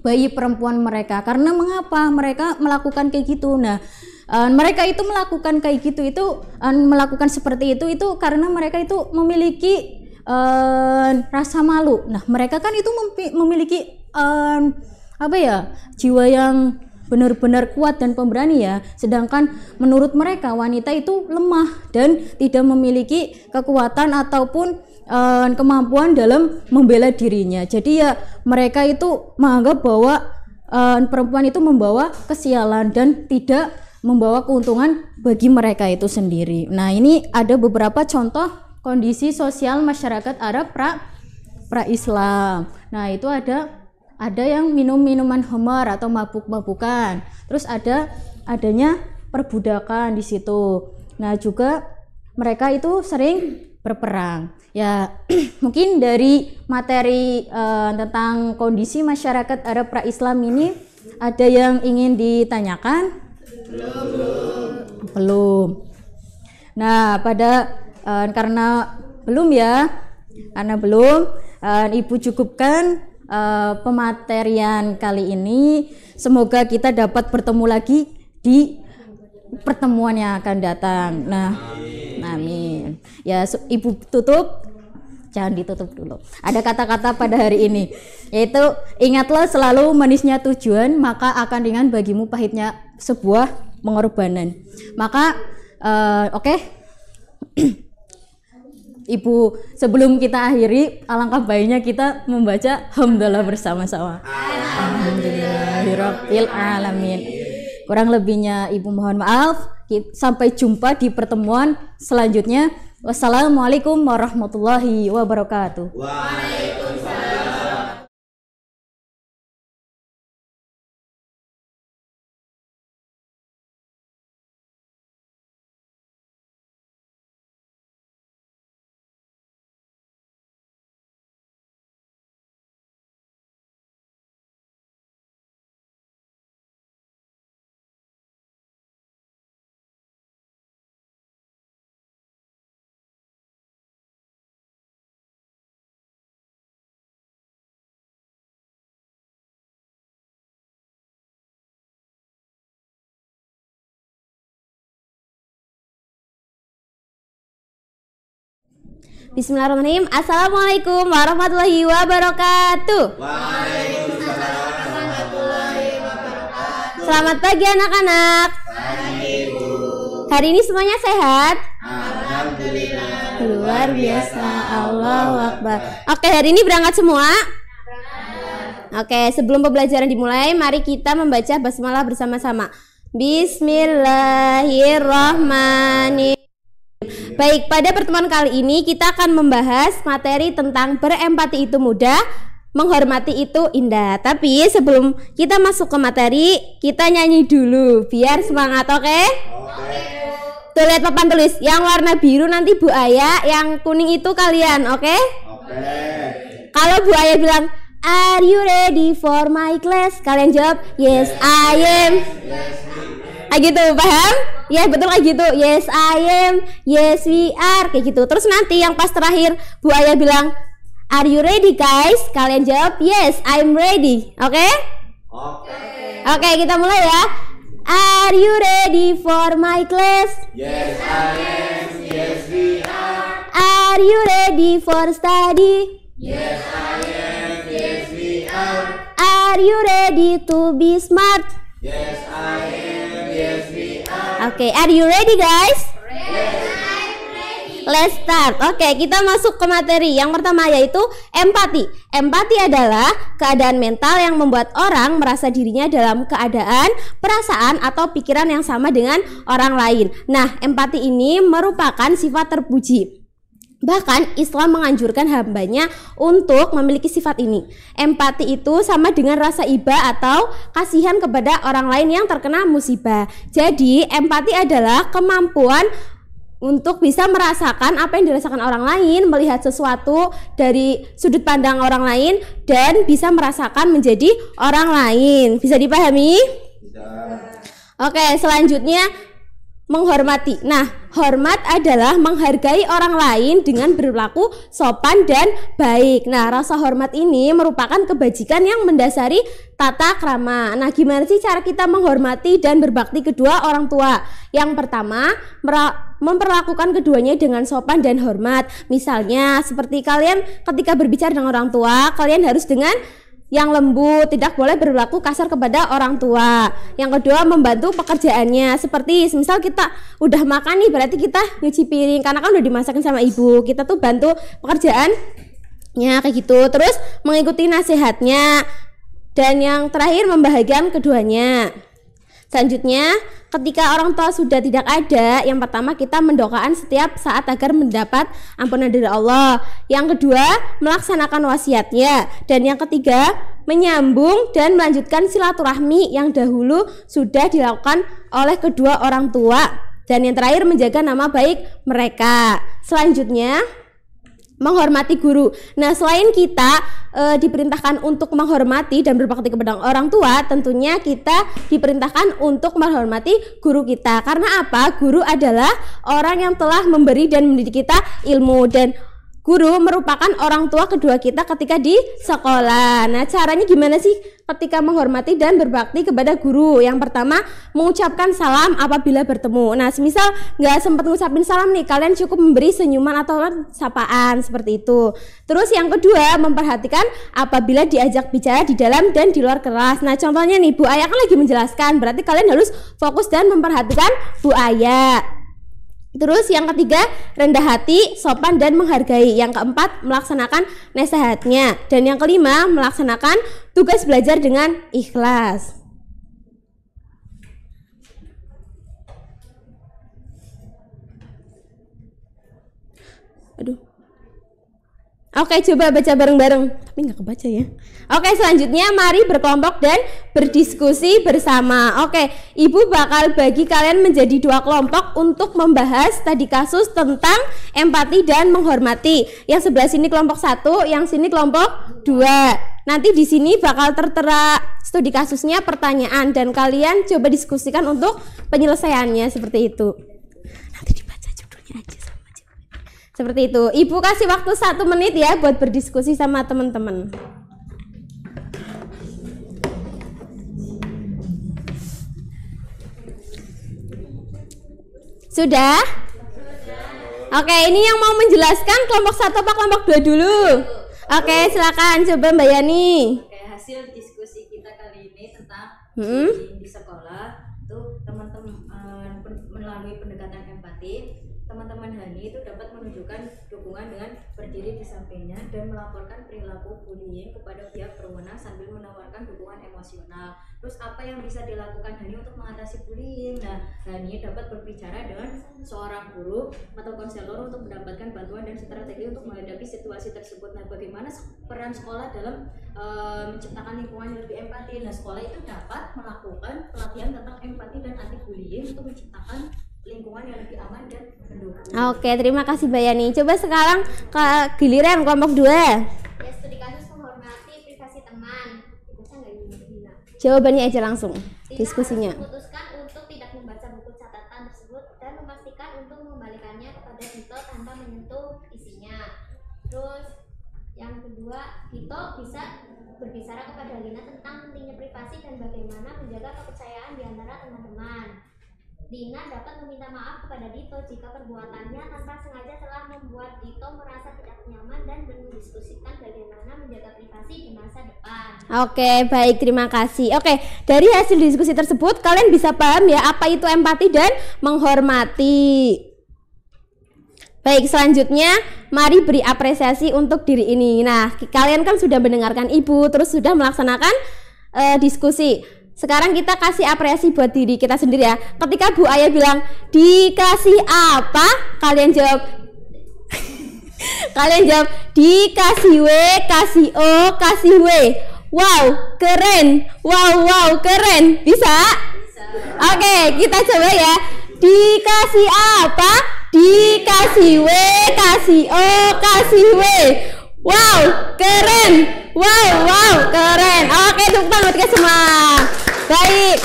bayi perempuan mereka. Karena mengapa mereka melakukan kayak gitu? Nah, uh, mereka itu melakukan kayak gitu itu uh, melakukan seperti itu itu karena mereka itu memiliki uh, rasa malu. Nah, mereka kan itu memiliki uh, apa ya? jiwa yang benar-benar kuat dan pemberani ya. Sedangkan menurut mereka wanita itu lemah dan tidak memiliki kekuatan ataupun uh, kemampuan dalam membela dirinya. Jadi ya mereka itu menganggap bahwa uh, perempuan itu membawa kesialan dan tidak membawa keuntungan bagi mereka itu sendiri. Nah, ini ada beberapa contoh kondisi sosial masyarakat Arab pra pra Islam. Nah, itu ada ada yang minum minuman homer atau mabuk-mabukan. Terus ada adanya perbudakan di situ. Nah, juga mereka itu sering berperang. Ya, *clears throat* mungkin dari materi uh, tentang kondisi masyarakat Arab pra-Islam ini ada yang ingin ditanyakan? Belum. Belum. Nah, pada uh, karena belum ya, karena belum, uh, Ibu cukupkan uh, pematerian kali ini. Semoga kita dapat bertemu lagi di pertemuan yang akan datang. Nah, amin. amin. Ya, Ibu tutup jangan ditutup dulu. Ada kata-kata pada hari ini, yaitu ingatlah selalu manisnya tujuan, maka akan ringan bagimu pahitnya sebuah pengorbanan. Maka uh, oke. Okay. *clears throat* Ibu, sebelum kita akhiri, alangkah baiknya kita membaca hamdalah bersama-sama. Alhamdulillahirabbil alamin. Kurang lebihnya Ibu mohon maaf. Sampai jumpa di pertemuan selanjutnya. Wassalamualaikum warahmatullahi wabarakatuh. Waalaikumsalam. Bismillahirrahmanirrahim. Assalamualaikum warahmatullahi wabarakatuh. Selamat pagi anak-anak. Hari ini semuanya sehat? Alhamdulillah. Luar biasa. Allah Akbar. Oke, hari ini berangkat semua? Oke, sebelum pembelajaran dimulai, mari kita membaca basmalah bersama-sama. Bismillahirrahmanirrahim. Baik, pada pertemuan kali ini kita akan membahas materi tentang berempati itu mudah, menghormati itu indah. Tapi sebelum kita masuk ke materi, kita nyanyi dulu biar semangat, oke? Okay? Okay. lihat papan tulis, yang warna biru nanti Bu Aya, yang kuning itu kalian, oke? Okay? Oke. Okay. Kalau Bu Aya bilang Are you ready for my class? Kalian jawab, Yes, yes I am. Yes, kayak gitu paham ya yeah, betul kayak gitu yes I am yes we are kayak gitu terus nanti yang pas terakhir Bu Ayah bilang are you ready guys kalian jawab yes I'm ready oke okay? oke okay. oke okay, kita mulai ya Are you ready for my class? Yes, I am. Yes, we are. Are you ready for study? Yes, I am. Yes, we are. Are you ready to be smart? Yes, I am. Oke, okay, are you ready guys? ready. Let's start. Oke, okay, kita masuk ke materi. Yang pertama yaitu empati. Empati adalah keadaan mental yang membuat orang merasa dirinya dalam keadaan, perasaan atau pikiran yang sama dengan orang lain. Nah, empati ini merupakan sifat terpuji Bahkan Islam menganjurkan hambanya untuk memiliki sifat ini. Empati itu sama dengan rasa iba atau kasihan kepada orang lain yang terkena musibah. Jadi, empati adalah kemampuan untuk bisa merasakan apa yang dirasakan orang lain, melihat sesuatu dari sudut pandang orang lain dan bisa merasakan menjadi orang lain. Bisa dipahami? Bisa. Oke, selanjutnya menghormati. Nah, hormat adalah menghargai orang lain dengan berlaku sopan dan baik. Nah, rasa hormat ini merupakan kebajikan yang mendasari tata krama. Nah, gimana sih cara kita menghormati dan berbakti kedua orang tua? Yang pertama, memperlakukan keduanya dengan sopan dan hormat. Misalnya, seperti kalian ketika berbicara dengan orang tua, kalian harus dengan yang lembut, tidak boleh berlaku kasar kepada orang tua. Yang kedua, membantu pekerjaannya. Seperti misal kita udah makan nih, berarti kita nyuci piring karena kan udah dimasakin sama ibu. Kita tuh bantu pekerjaan ya kayak gitu. Terus mengikuti nasihatnya. Dan yang terakhir membahagiakan keduanya. Selanjutnya, ketika orang tua sudah tidak ada, yang pertama kita mendoakan setiap saat agar mendapat ampunan dari Allah. Yang kedua, melaksanakan wasiatnya. Dan yang ketiga, menyambung dan melanjutkan silaturahmi yang dahulu sudah dilakukan oleh kedua orang tua. Dan yang terakhir menjaga nama baik mereka. Selanjutnya, menghormati guru. Nah, selain kita e, diperintahkan untuk menghormati dan berbakti kepada orang tua, tentunya kita diperintahkan untuk menghormati guru kita. Karena apa? Guru adalah orang yang telah memberi dan mendidik kita ilmu dan Guru merupakan orang tua kedua kita ketika di sekolah. Nah, caranya gimana sih ketika menghormati dan berbakti kepada guru? Yang pertama, mengucapkan salam apabila bertemu. Nah, semisal nggak sempat ngucapin salam nih, kalian cukup memberi senyuman atau sapaan seperti itu. Terus yang kedua, memperhatikan apabila diajak bicara di dalam dan di luar kelas. Nah, contohnya nih, Bu Ayah kan lagi menjelaskan, berarti kalian harus fokus dan memperhatikan Bu Ayah. Terus yang ketiga, rendah hati, sopan dan menghargai. Yang keempat, melaksanakan nasihatnya. Dan yang kelima, melaksanakan tugas belajar dengan ikhlas. Aduh. Oke, coba baca bareng-bareng. Tapi nggak kebaca ya. Oke, selanjutnya mari berkelompok dan berdiskusi bersama. Oke, Ibu bakal bagi kalian menjadi dua kelompok untuk membahas tadi kasus tentang empati dan menghormati. Yang sebelah sini kelompok satu, yang sini kelompok dua. Nanti di sini bakal tertera studi kasusnya, pertanyaan dan kalian coba diskusikan untuk penyelesaiannya seperti itu. Nanti dibaca judulnya aja. Seperti itu. Ibu kasih waktu satu menit ya buat berdiskusi sama teman-teman. Sudah? Oke, ini yang mau menjelaskan kelompok satu apa kelompok dua dulu? Oke, silakan coba Mbak Yani. Oke, hasil diskusi kita kali ini tentang hmm? di sekolah diri di sampingnya dan melaporkan perilaku bullying kepada pihak berwenang sambil menawarkan dukungan emosional. Terus apa yang bisa dilakukan Hani untuk mengatasi bullying? Nah, Hani dapat berbicara dengan seorang guru atau konselor untuk mendapatkan bantuan dan strategi untuk menghadapi situasi tersebut. Nah, bagaimana peran sekolah dalam e, menciptakan lingkungan yang lebih empati? Nah, sekolah itu dapat melakukan pelatihan tentang empati dan anti bullying untuk menciptakan lingkungan yang lebih aman dan mendukung. Oke, terima kasih Mbak Yani. Coba sekarang ke giliran kelompok 2. Ya, studi kasus menghormati privasi teman. Jawabannya aja langsung. Tina diskusinya. Putuskan untuk tidak membaca buku catatan tersebut dan memastikan untuk mengembalikannya kepada Dito tanpa menyentuh isinya. Terus yang kedua, Dito bisa berbicara kepada Lina tentang pentingnya privasi dan bagaimana menjaga kepercayaan di antara teman-teman. Dina dapat meminta maaf kepada Dito jika perbuatannya tanpa sengaja telah membuat Dito merasa tidak nyaman dan mendiskusikan bagaimana menjaga privasi di masa depan. Oke, baik, terima kasih. Oke, dari hasil diskusi tersebut kalian bisa paham ya apa itu empati dan menghormati. Baik, selanjutnya mari beri apresiasi untuk diri ini. Nah, kalian kan sudah mendengarkan Ibu, terus sudah melaksanakan uh, diskusi. Sekarang kita kasih apresiasi buat diri kita sendiri ya. Ketika Bu Ayah bilang dikasih apa, kalian jawab *laughs* kalian jawab dikasih W, kasih O, kasih W. Wow, keren. Wow, wow, keren. Bisa? Bisa. Oke, okay, kita coba ya. Dikasih apa? Dikasih W, kasih O, kasih W. Wow, keren. Wow, wow, keren. Oke, tepuk tangan buat kita semua. Baik.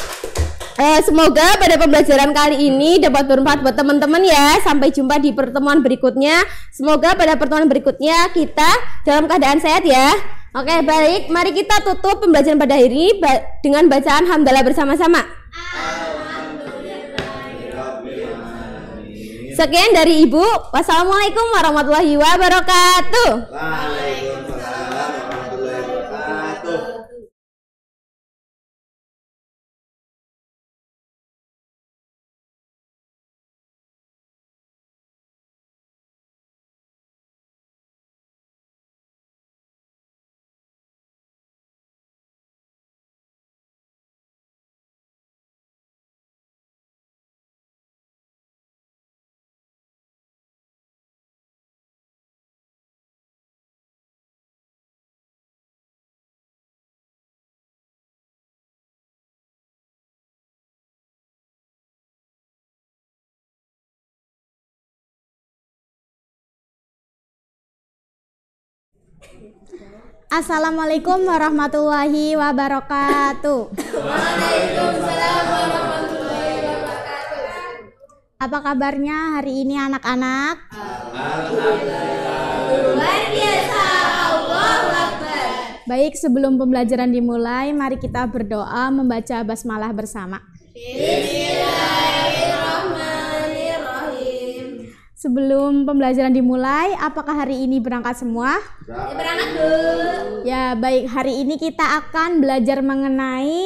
Eh, semoga pada pembelajaran kali ini dapat bermanfaat buat teman-teman ya. Sampai jumpa di pertemuan berikutnya. Semoga pada pertemuan berikutnya kita dalam keadaan sehat ya. Oke, baik. Mari kita tutup pembelajaran pada hari ini dengan bacaan hamdalah bersama-sama. Sekian dari Ibu. Wassalamualaikum warahmatullahi wabarakatuh. Waalaikumsalam. Assalamualaikum warahmatullahi wabarakatuh. Waalaikumsalam warahmatullahi wabarakatuh. Apa kabarnya hari ini anak-anak? Luar biasa, Allah Baik, sebelum pembelajaran dimulai, mari kita berdoa membaca basmalah bersama. Bismillahirrahmanirrahim. Sebelum pembelajaran dimulai, apakah hari ini berangkat semua? Berangkat, Bu. Ya, baik. Hari ini kita akan belajar mengenai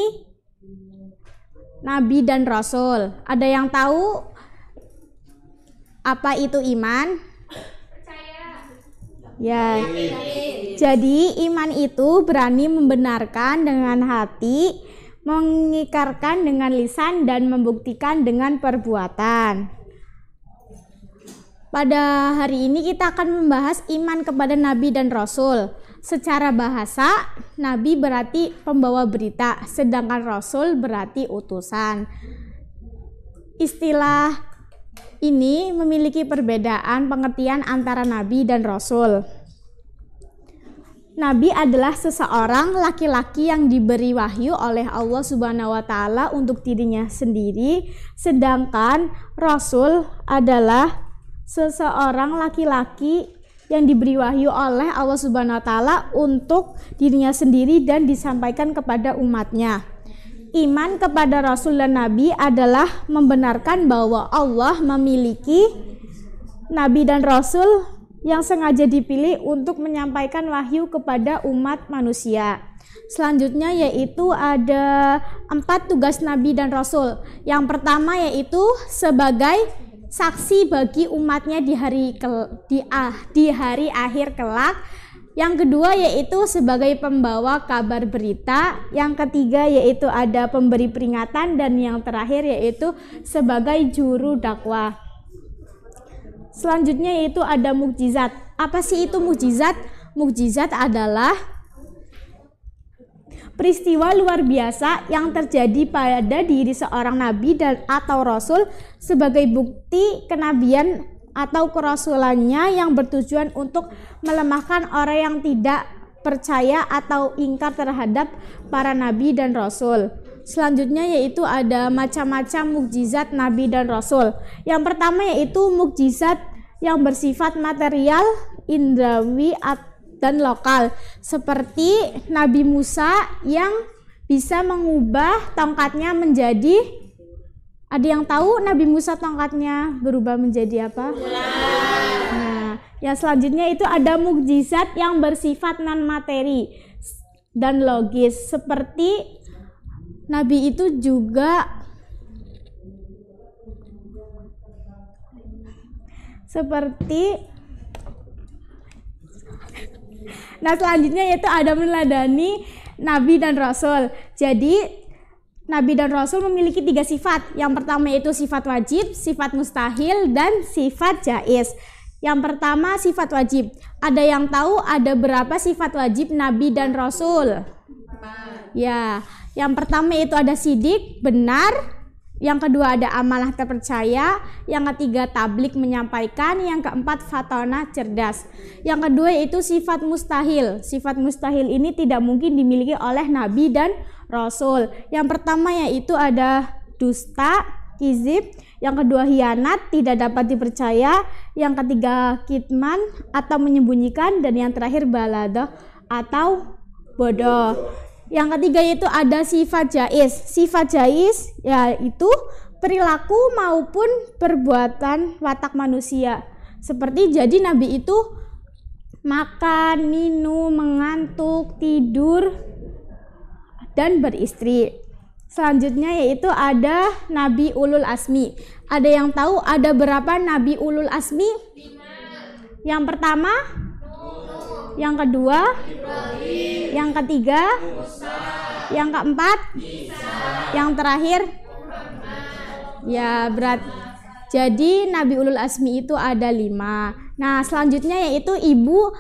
nabi dan rasul. Ada yang tahu apa itu iman? Percaya. Ya. Jadi iman itu berani membenarkan dengan hati, mengikarkan dengan lisan dan membuktikan dengan perbuatan. Pada hari ini kita akan membahas iman kepada nabi dan rasul. Secara bahasa, nabi berarti pembawa berita, sedangkan rasul berarti utusan. Istilah ini memiliki perbedaan pengertian antara nabi dan rasul. Nabi adalah seseorang laki-laki yang diberi wahyu oleh Allah Subhanahu wa taala untuk dirinya sendiri, sedangkan rasul adalah seseorang laki-laki yang diberi wahyu oleh Allah Subhanahu wa taala untuk dirinya sendiri dan disampaikan kepada umatnya. Iman kepada Rasul dan Nabi adalah membenarkan bahwa Allah memiliki nabi dan rasul yang sengaja dipilih untuk menyampaikan wahyu kepada umat manusia. Selanjutnya yaitu ada empat tugas nabi dan rasul. Yang pertama yaitu sebagai saksi bagi umatnya di hari kel, di, ah, di hari akhir kelak. Yang kedua yaitu sebagai pembawa kabar berita, yang ketiga yaitu ada pemberi peringatan dan yang terakhir yaitu sebagai juru dakwah. Selanjutnya yaitu ada mukjizat. Apa sih itu mukjizat? Mukjizat adalah peristiwa luar biasa yang terjadi pada diri seorang nabi dan atau rasul sebagai bukti kenabian atau kerasulannya yang bertujuan untuk melemahkan orang yang tidak percaya atau ingkar terhadap para nabi dan rasul. Selanjutnya yaitu ada macam-macam mukjizat nabi dan rasul. Yang pertama yaitu mukjizat yang bersifat material, indrawi atau dan lokal seperti Nabi Musa yang bisa mengubah tongkatnya menjadi ada yang tahu Nabi Musa tongkatnya berubah menjadi apa? Nah, yang selanjutnya itu ada mukjizat yang bersifat non materi dan logis seperti Nabi itu juga seperti Nah, selanjutnya yaitu ada meneladani nabi dan rasul. Jadi, nabi dan rasul memiliki tiga sifat. Yang pertama yaitu sifat wajib, sifat mustahil, dan sifat jais. Yang pertama sifat wajib. Ada yang tahu ada berapa sifat wajib nabi dan rasul? Ya. Yang pertama itu ada sidik, benar, yang kedua ada amanah terpercaya, yang ketiga tablik menyampaikan, yang keempat fatona cerdas. Yang kedua itu sifat mustahil. Sifat mustahil ini tidak mungkin dimiliki oleh nabi dan rasul. Yang pertama yaitu ada dusta, kizib, yang kedua hianat, tidak dapat dipercaya, yang ketiga kitman atau menyembunyikan dan yang terakhir balado atau bodoh. Yang ketiga yaitu ada sifat jais. Sifat jais yaitu perilaku maupun perbuatan watak manusia. Seperti jadi nabi itu makan, minum, mengantuk, tidur dan beristri. Selanjutnya yaitu ada nabi ulul asmi. Ada yang tahu ada berapa nabi ulul asmi? Yang pertama yang kedua, Ibrahim. yang ketiga, Musa. yang keempat, Isa. yang terakhir, Muhammad. ya berat. Jadi Nabi Ulul Asmi itu ada lima. Nah selanjutnya yaitu ibu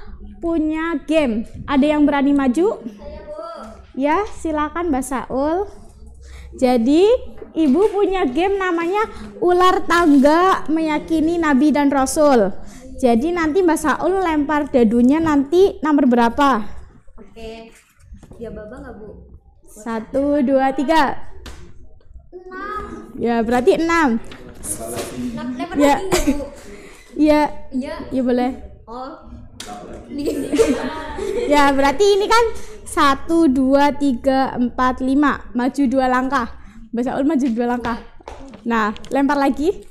punya game. Ada yang berani maju? Ya silakan Mbak Saul. Jadi ibu punya game namanya ular tangga meyakini Nabi dan Rasul. Jadi nanti Mbak Saul lempar dadunya nanti nomor berapa? Oke. Ya Baba nggak Bu? Satu, dua, tiga. Enam. Ya berarti enam. Lempar ya. lagi Bu? Iya. Iya. Ya boleh. Oh. *laughs* ya berarti ini kan satu dua tiga empat lima maju dua langkah Mbak Saul maju dua langkah nah lempar lagi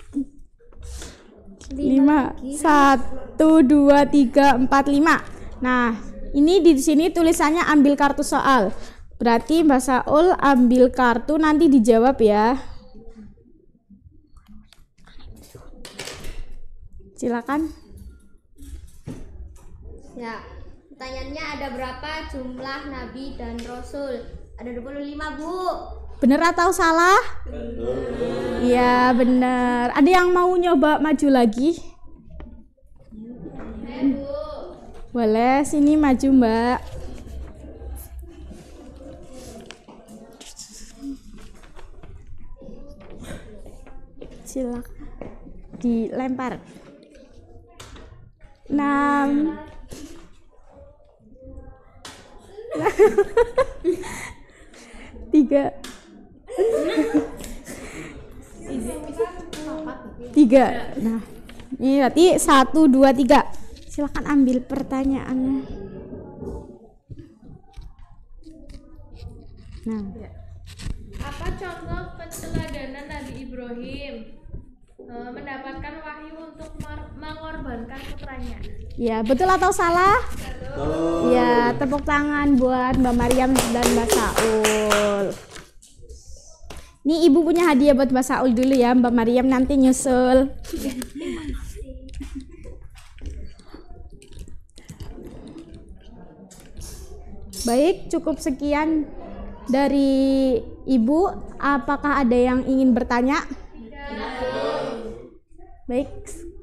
lima satu dua tiga empat lima nah ini di sini tulisannya ambil kartu soal berarti Mbak Saul ambil kartu nanti dijawab ya silakan ya pertanyaannya ada berapa jumlah nabi dan rasul ada 25 bu Bener atau salah? Iya bener. Ada yang mau nyoba maju lagi? Boleh, sini maju mbak. Silakan dilempar. 6 *laughs* tiga tiga nah ini iya, berarti satu dua tiga silakan ambil pertanyaannya nah iya. apa contoh penteladanan Nabi Ibrahim e, mendapatkan wahyu untuk mengorbankan putranya ya betul atau salah betul ya tepuk tangan buat Mbak Mariam dan Mbak Saul ini ibu punya hadiah buat Mbak Saul dulu ya, Mbak Mariam nanti nyusul. Baik, cukup sekian dari ibu. Apakah ada yang ingin bertanya? Baik,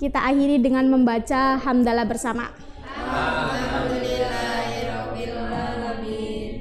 kita akhiri dengan membaca hamdalah bersama. Amin.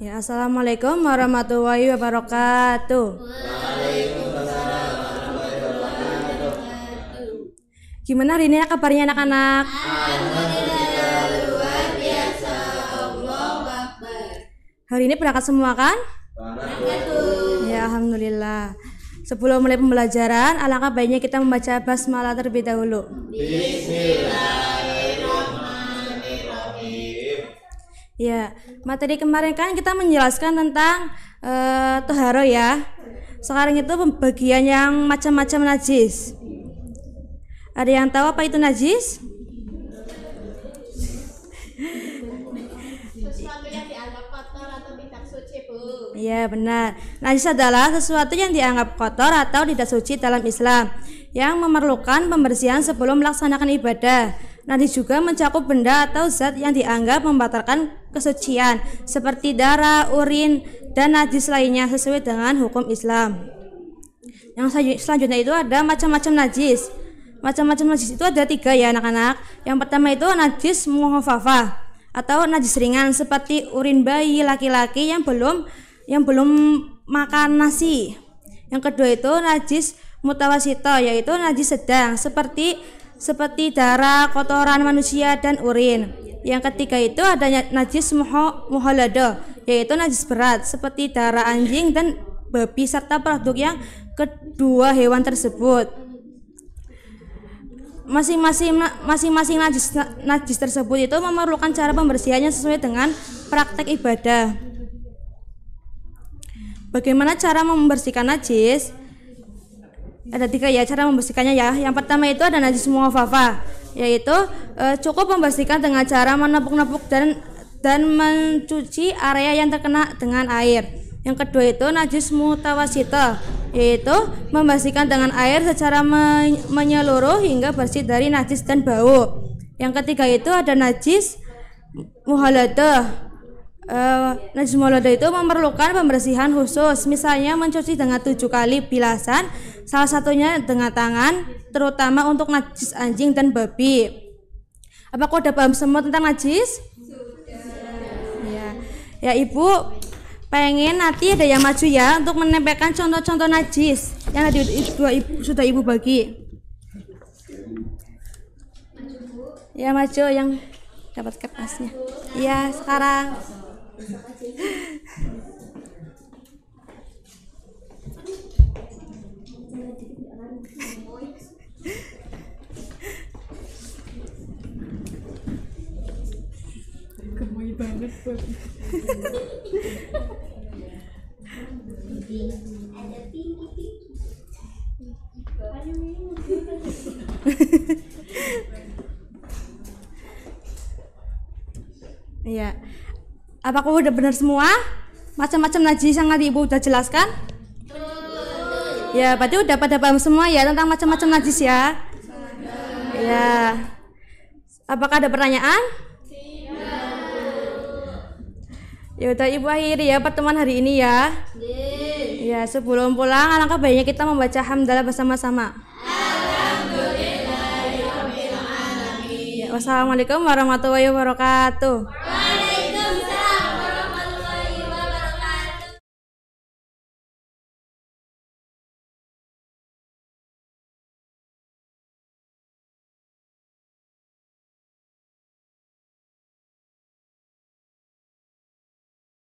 Ya, Assalamualaikum warahmatullahi wabarakatuh. Gimana hari ini kabarnya anak-anak? Alhamdulillah luar biasa. Akbar. Hari ini berangkat semua kan? Berangkat. Ya, alhamdulillah. Sebelum mulai pembelajaran, alangkah baiknya kita membaca basmalah terlebih dahulu. Bismillahirrahmanirrahim. Ya, materi kemarin kan kita menjelaskan tentang uh, toharo ya. Sekarang itu pembagian yang macam-macam najis. Ada yang tahu apa itu najis? Ya benar. Najis adalah sesuatu yang dianggap kotor atau tidak suci dalam Islam yang memerlukan pembersihan sebelum melaksanakan ibadah Najis juga mencakup benda atau zat yang dianggap membatalkan kesucian seperti darah, urin, dan najis lainnya sesuai dengan hukum Islam. Yang selanjutnya itu ada macam-macam najis. Macam-macam najis itu ada tiga ya anak-anak. Yang pertama itu najis muhafafah atau najis ringan seperti urin bayi laki-laki yang belum yang belum makan nasi. Yang kedua itu najis mutawasito yaitu najis sedang seperti seperti darah, kotoran manusia dan urin. Yang ketiga itu adanya najis muhalada, yaitu najis berat seperti darah anjing dan babi serta produk yang kedua hewan tersebut. Masing-masing masing-masing najis najis tersebut itu memerlukan cara pembersihannya sesuai dengan praktek ibadah. Bagaimana cara membersihkan najis? ada tiga ya cara membersihkannya ya yang pertama itu ada najis muafafa yaitu e, cukup membersihkan dengan cara menepuk-nepuk dan dan mencuci area yang terkena dengan air yang kedua itu najis mutawasita yaitu membersihkan dengan air secara menyeluruh hingga bersih dari najis dan bau yang ketiga itu ada najis muhaladah Uh, eh, Najmul itu memerlukan pembersihan khusus, misalnya mencuci dengan tujuh kali bilasan, salah satunya dengan tangan, terutama untuk najis anjing dan babi. Apa kau udah paham semua tentang najis? Sudah. Ya, ya ibu pengen nanti ada yang maju ya untuk menempelkan contoh-contoh najis yang tadi dua ibu, sudah ibu bagi. Ya maju yang dapat kertasnya. Iya sekarang. Gemoy banget buat Ada Apakah udah benar semua? Macam-macam najis yang tadi Ibu udah jelaskan? Tuh. Ya, berarti udah pada paham semua ya tentang macam-macam najis ya? Tuh. Ya. Apakah ada pertanyaan? Ya udah Ibu akhiri ya pertemuan hari ini ya. Tuh. Ya, sebelum pulang alangkah baiknya kita membaca hamdalah bersama-sama. Wassalamualaikum warahmatullahi wabarakatuh.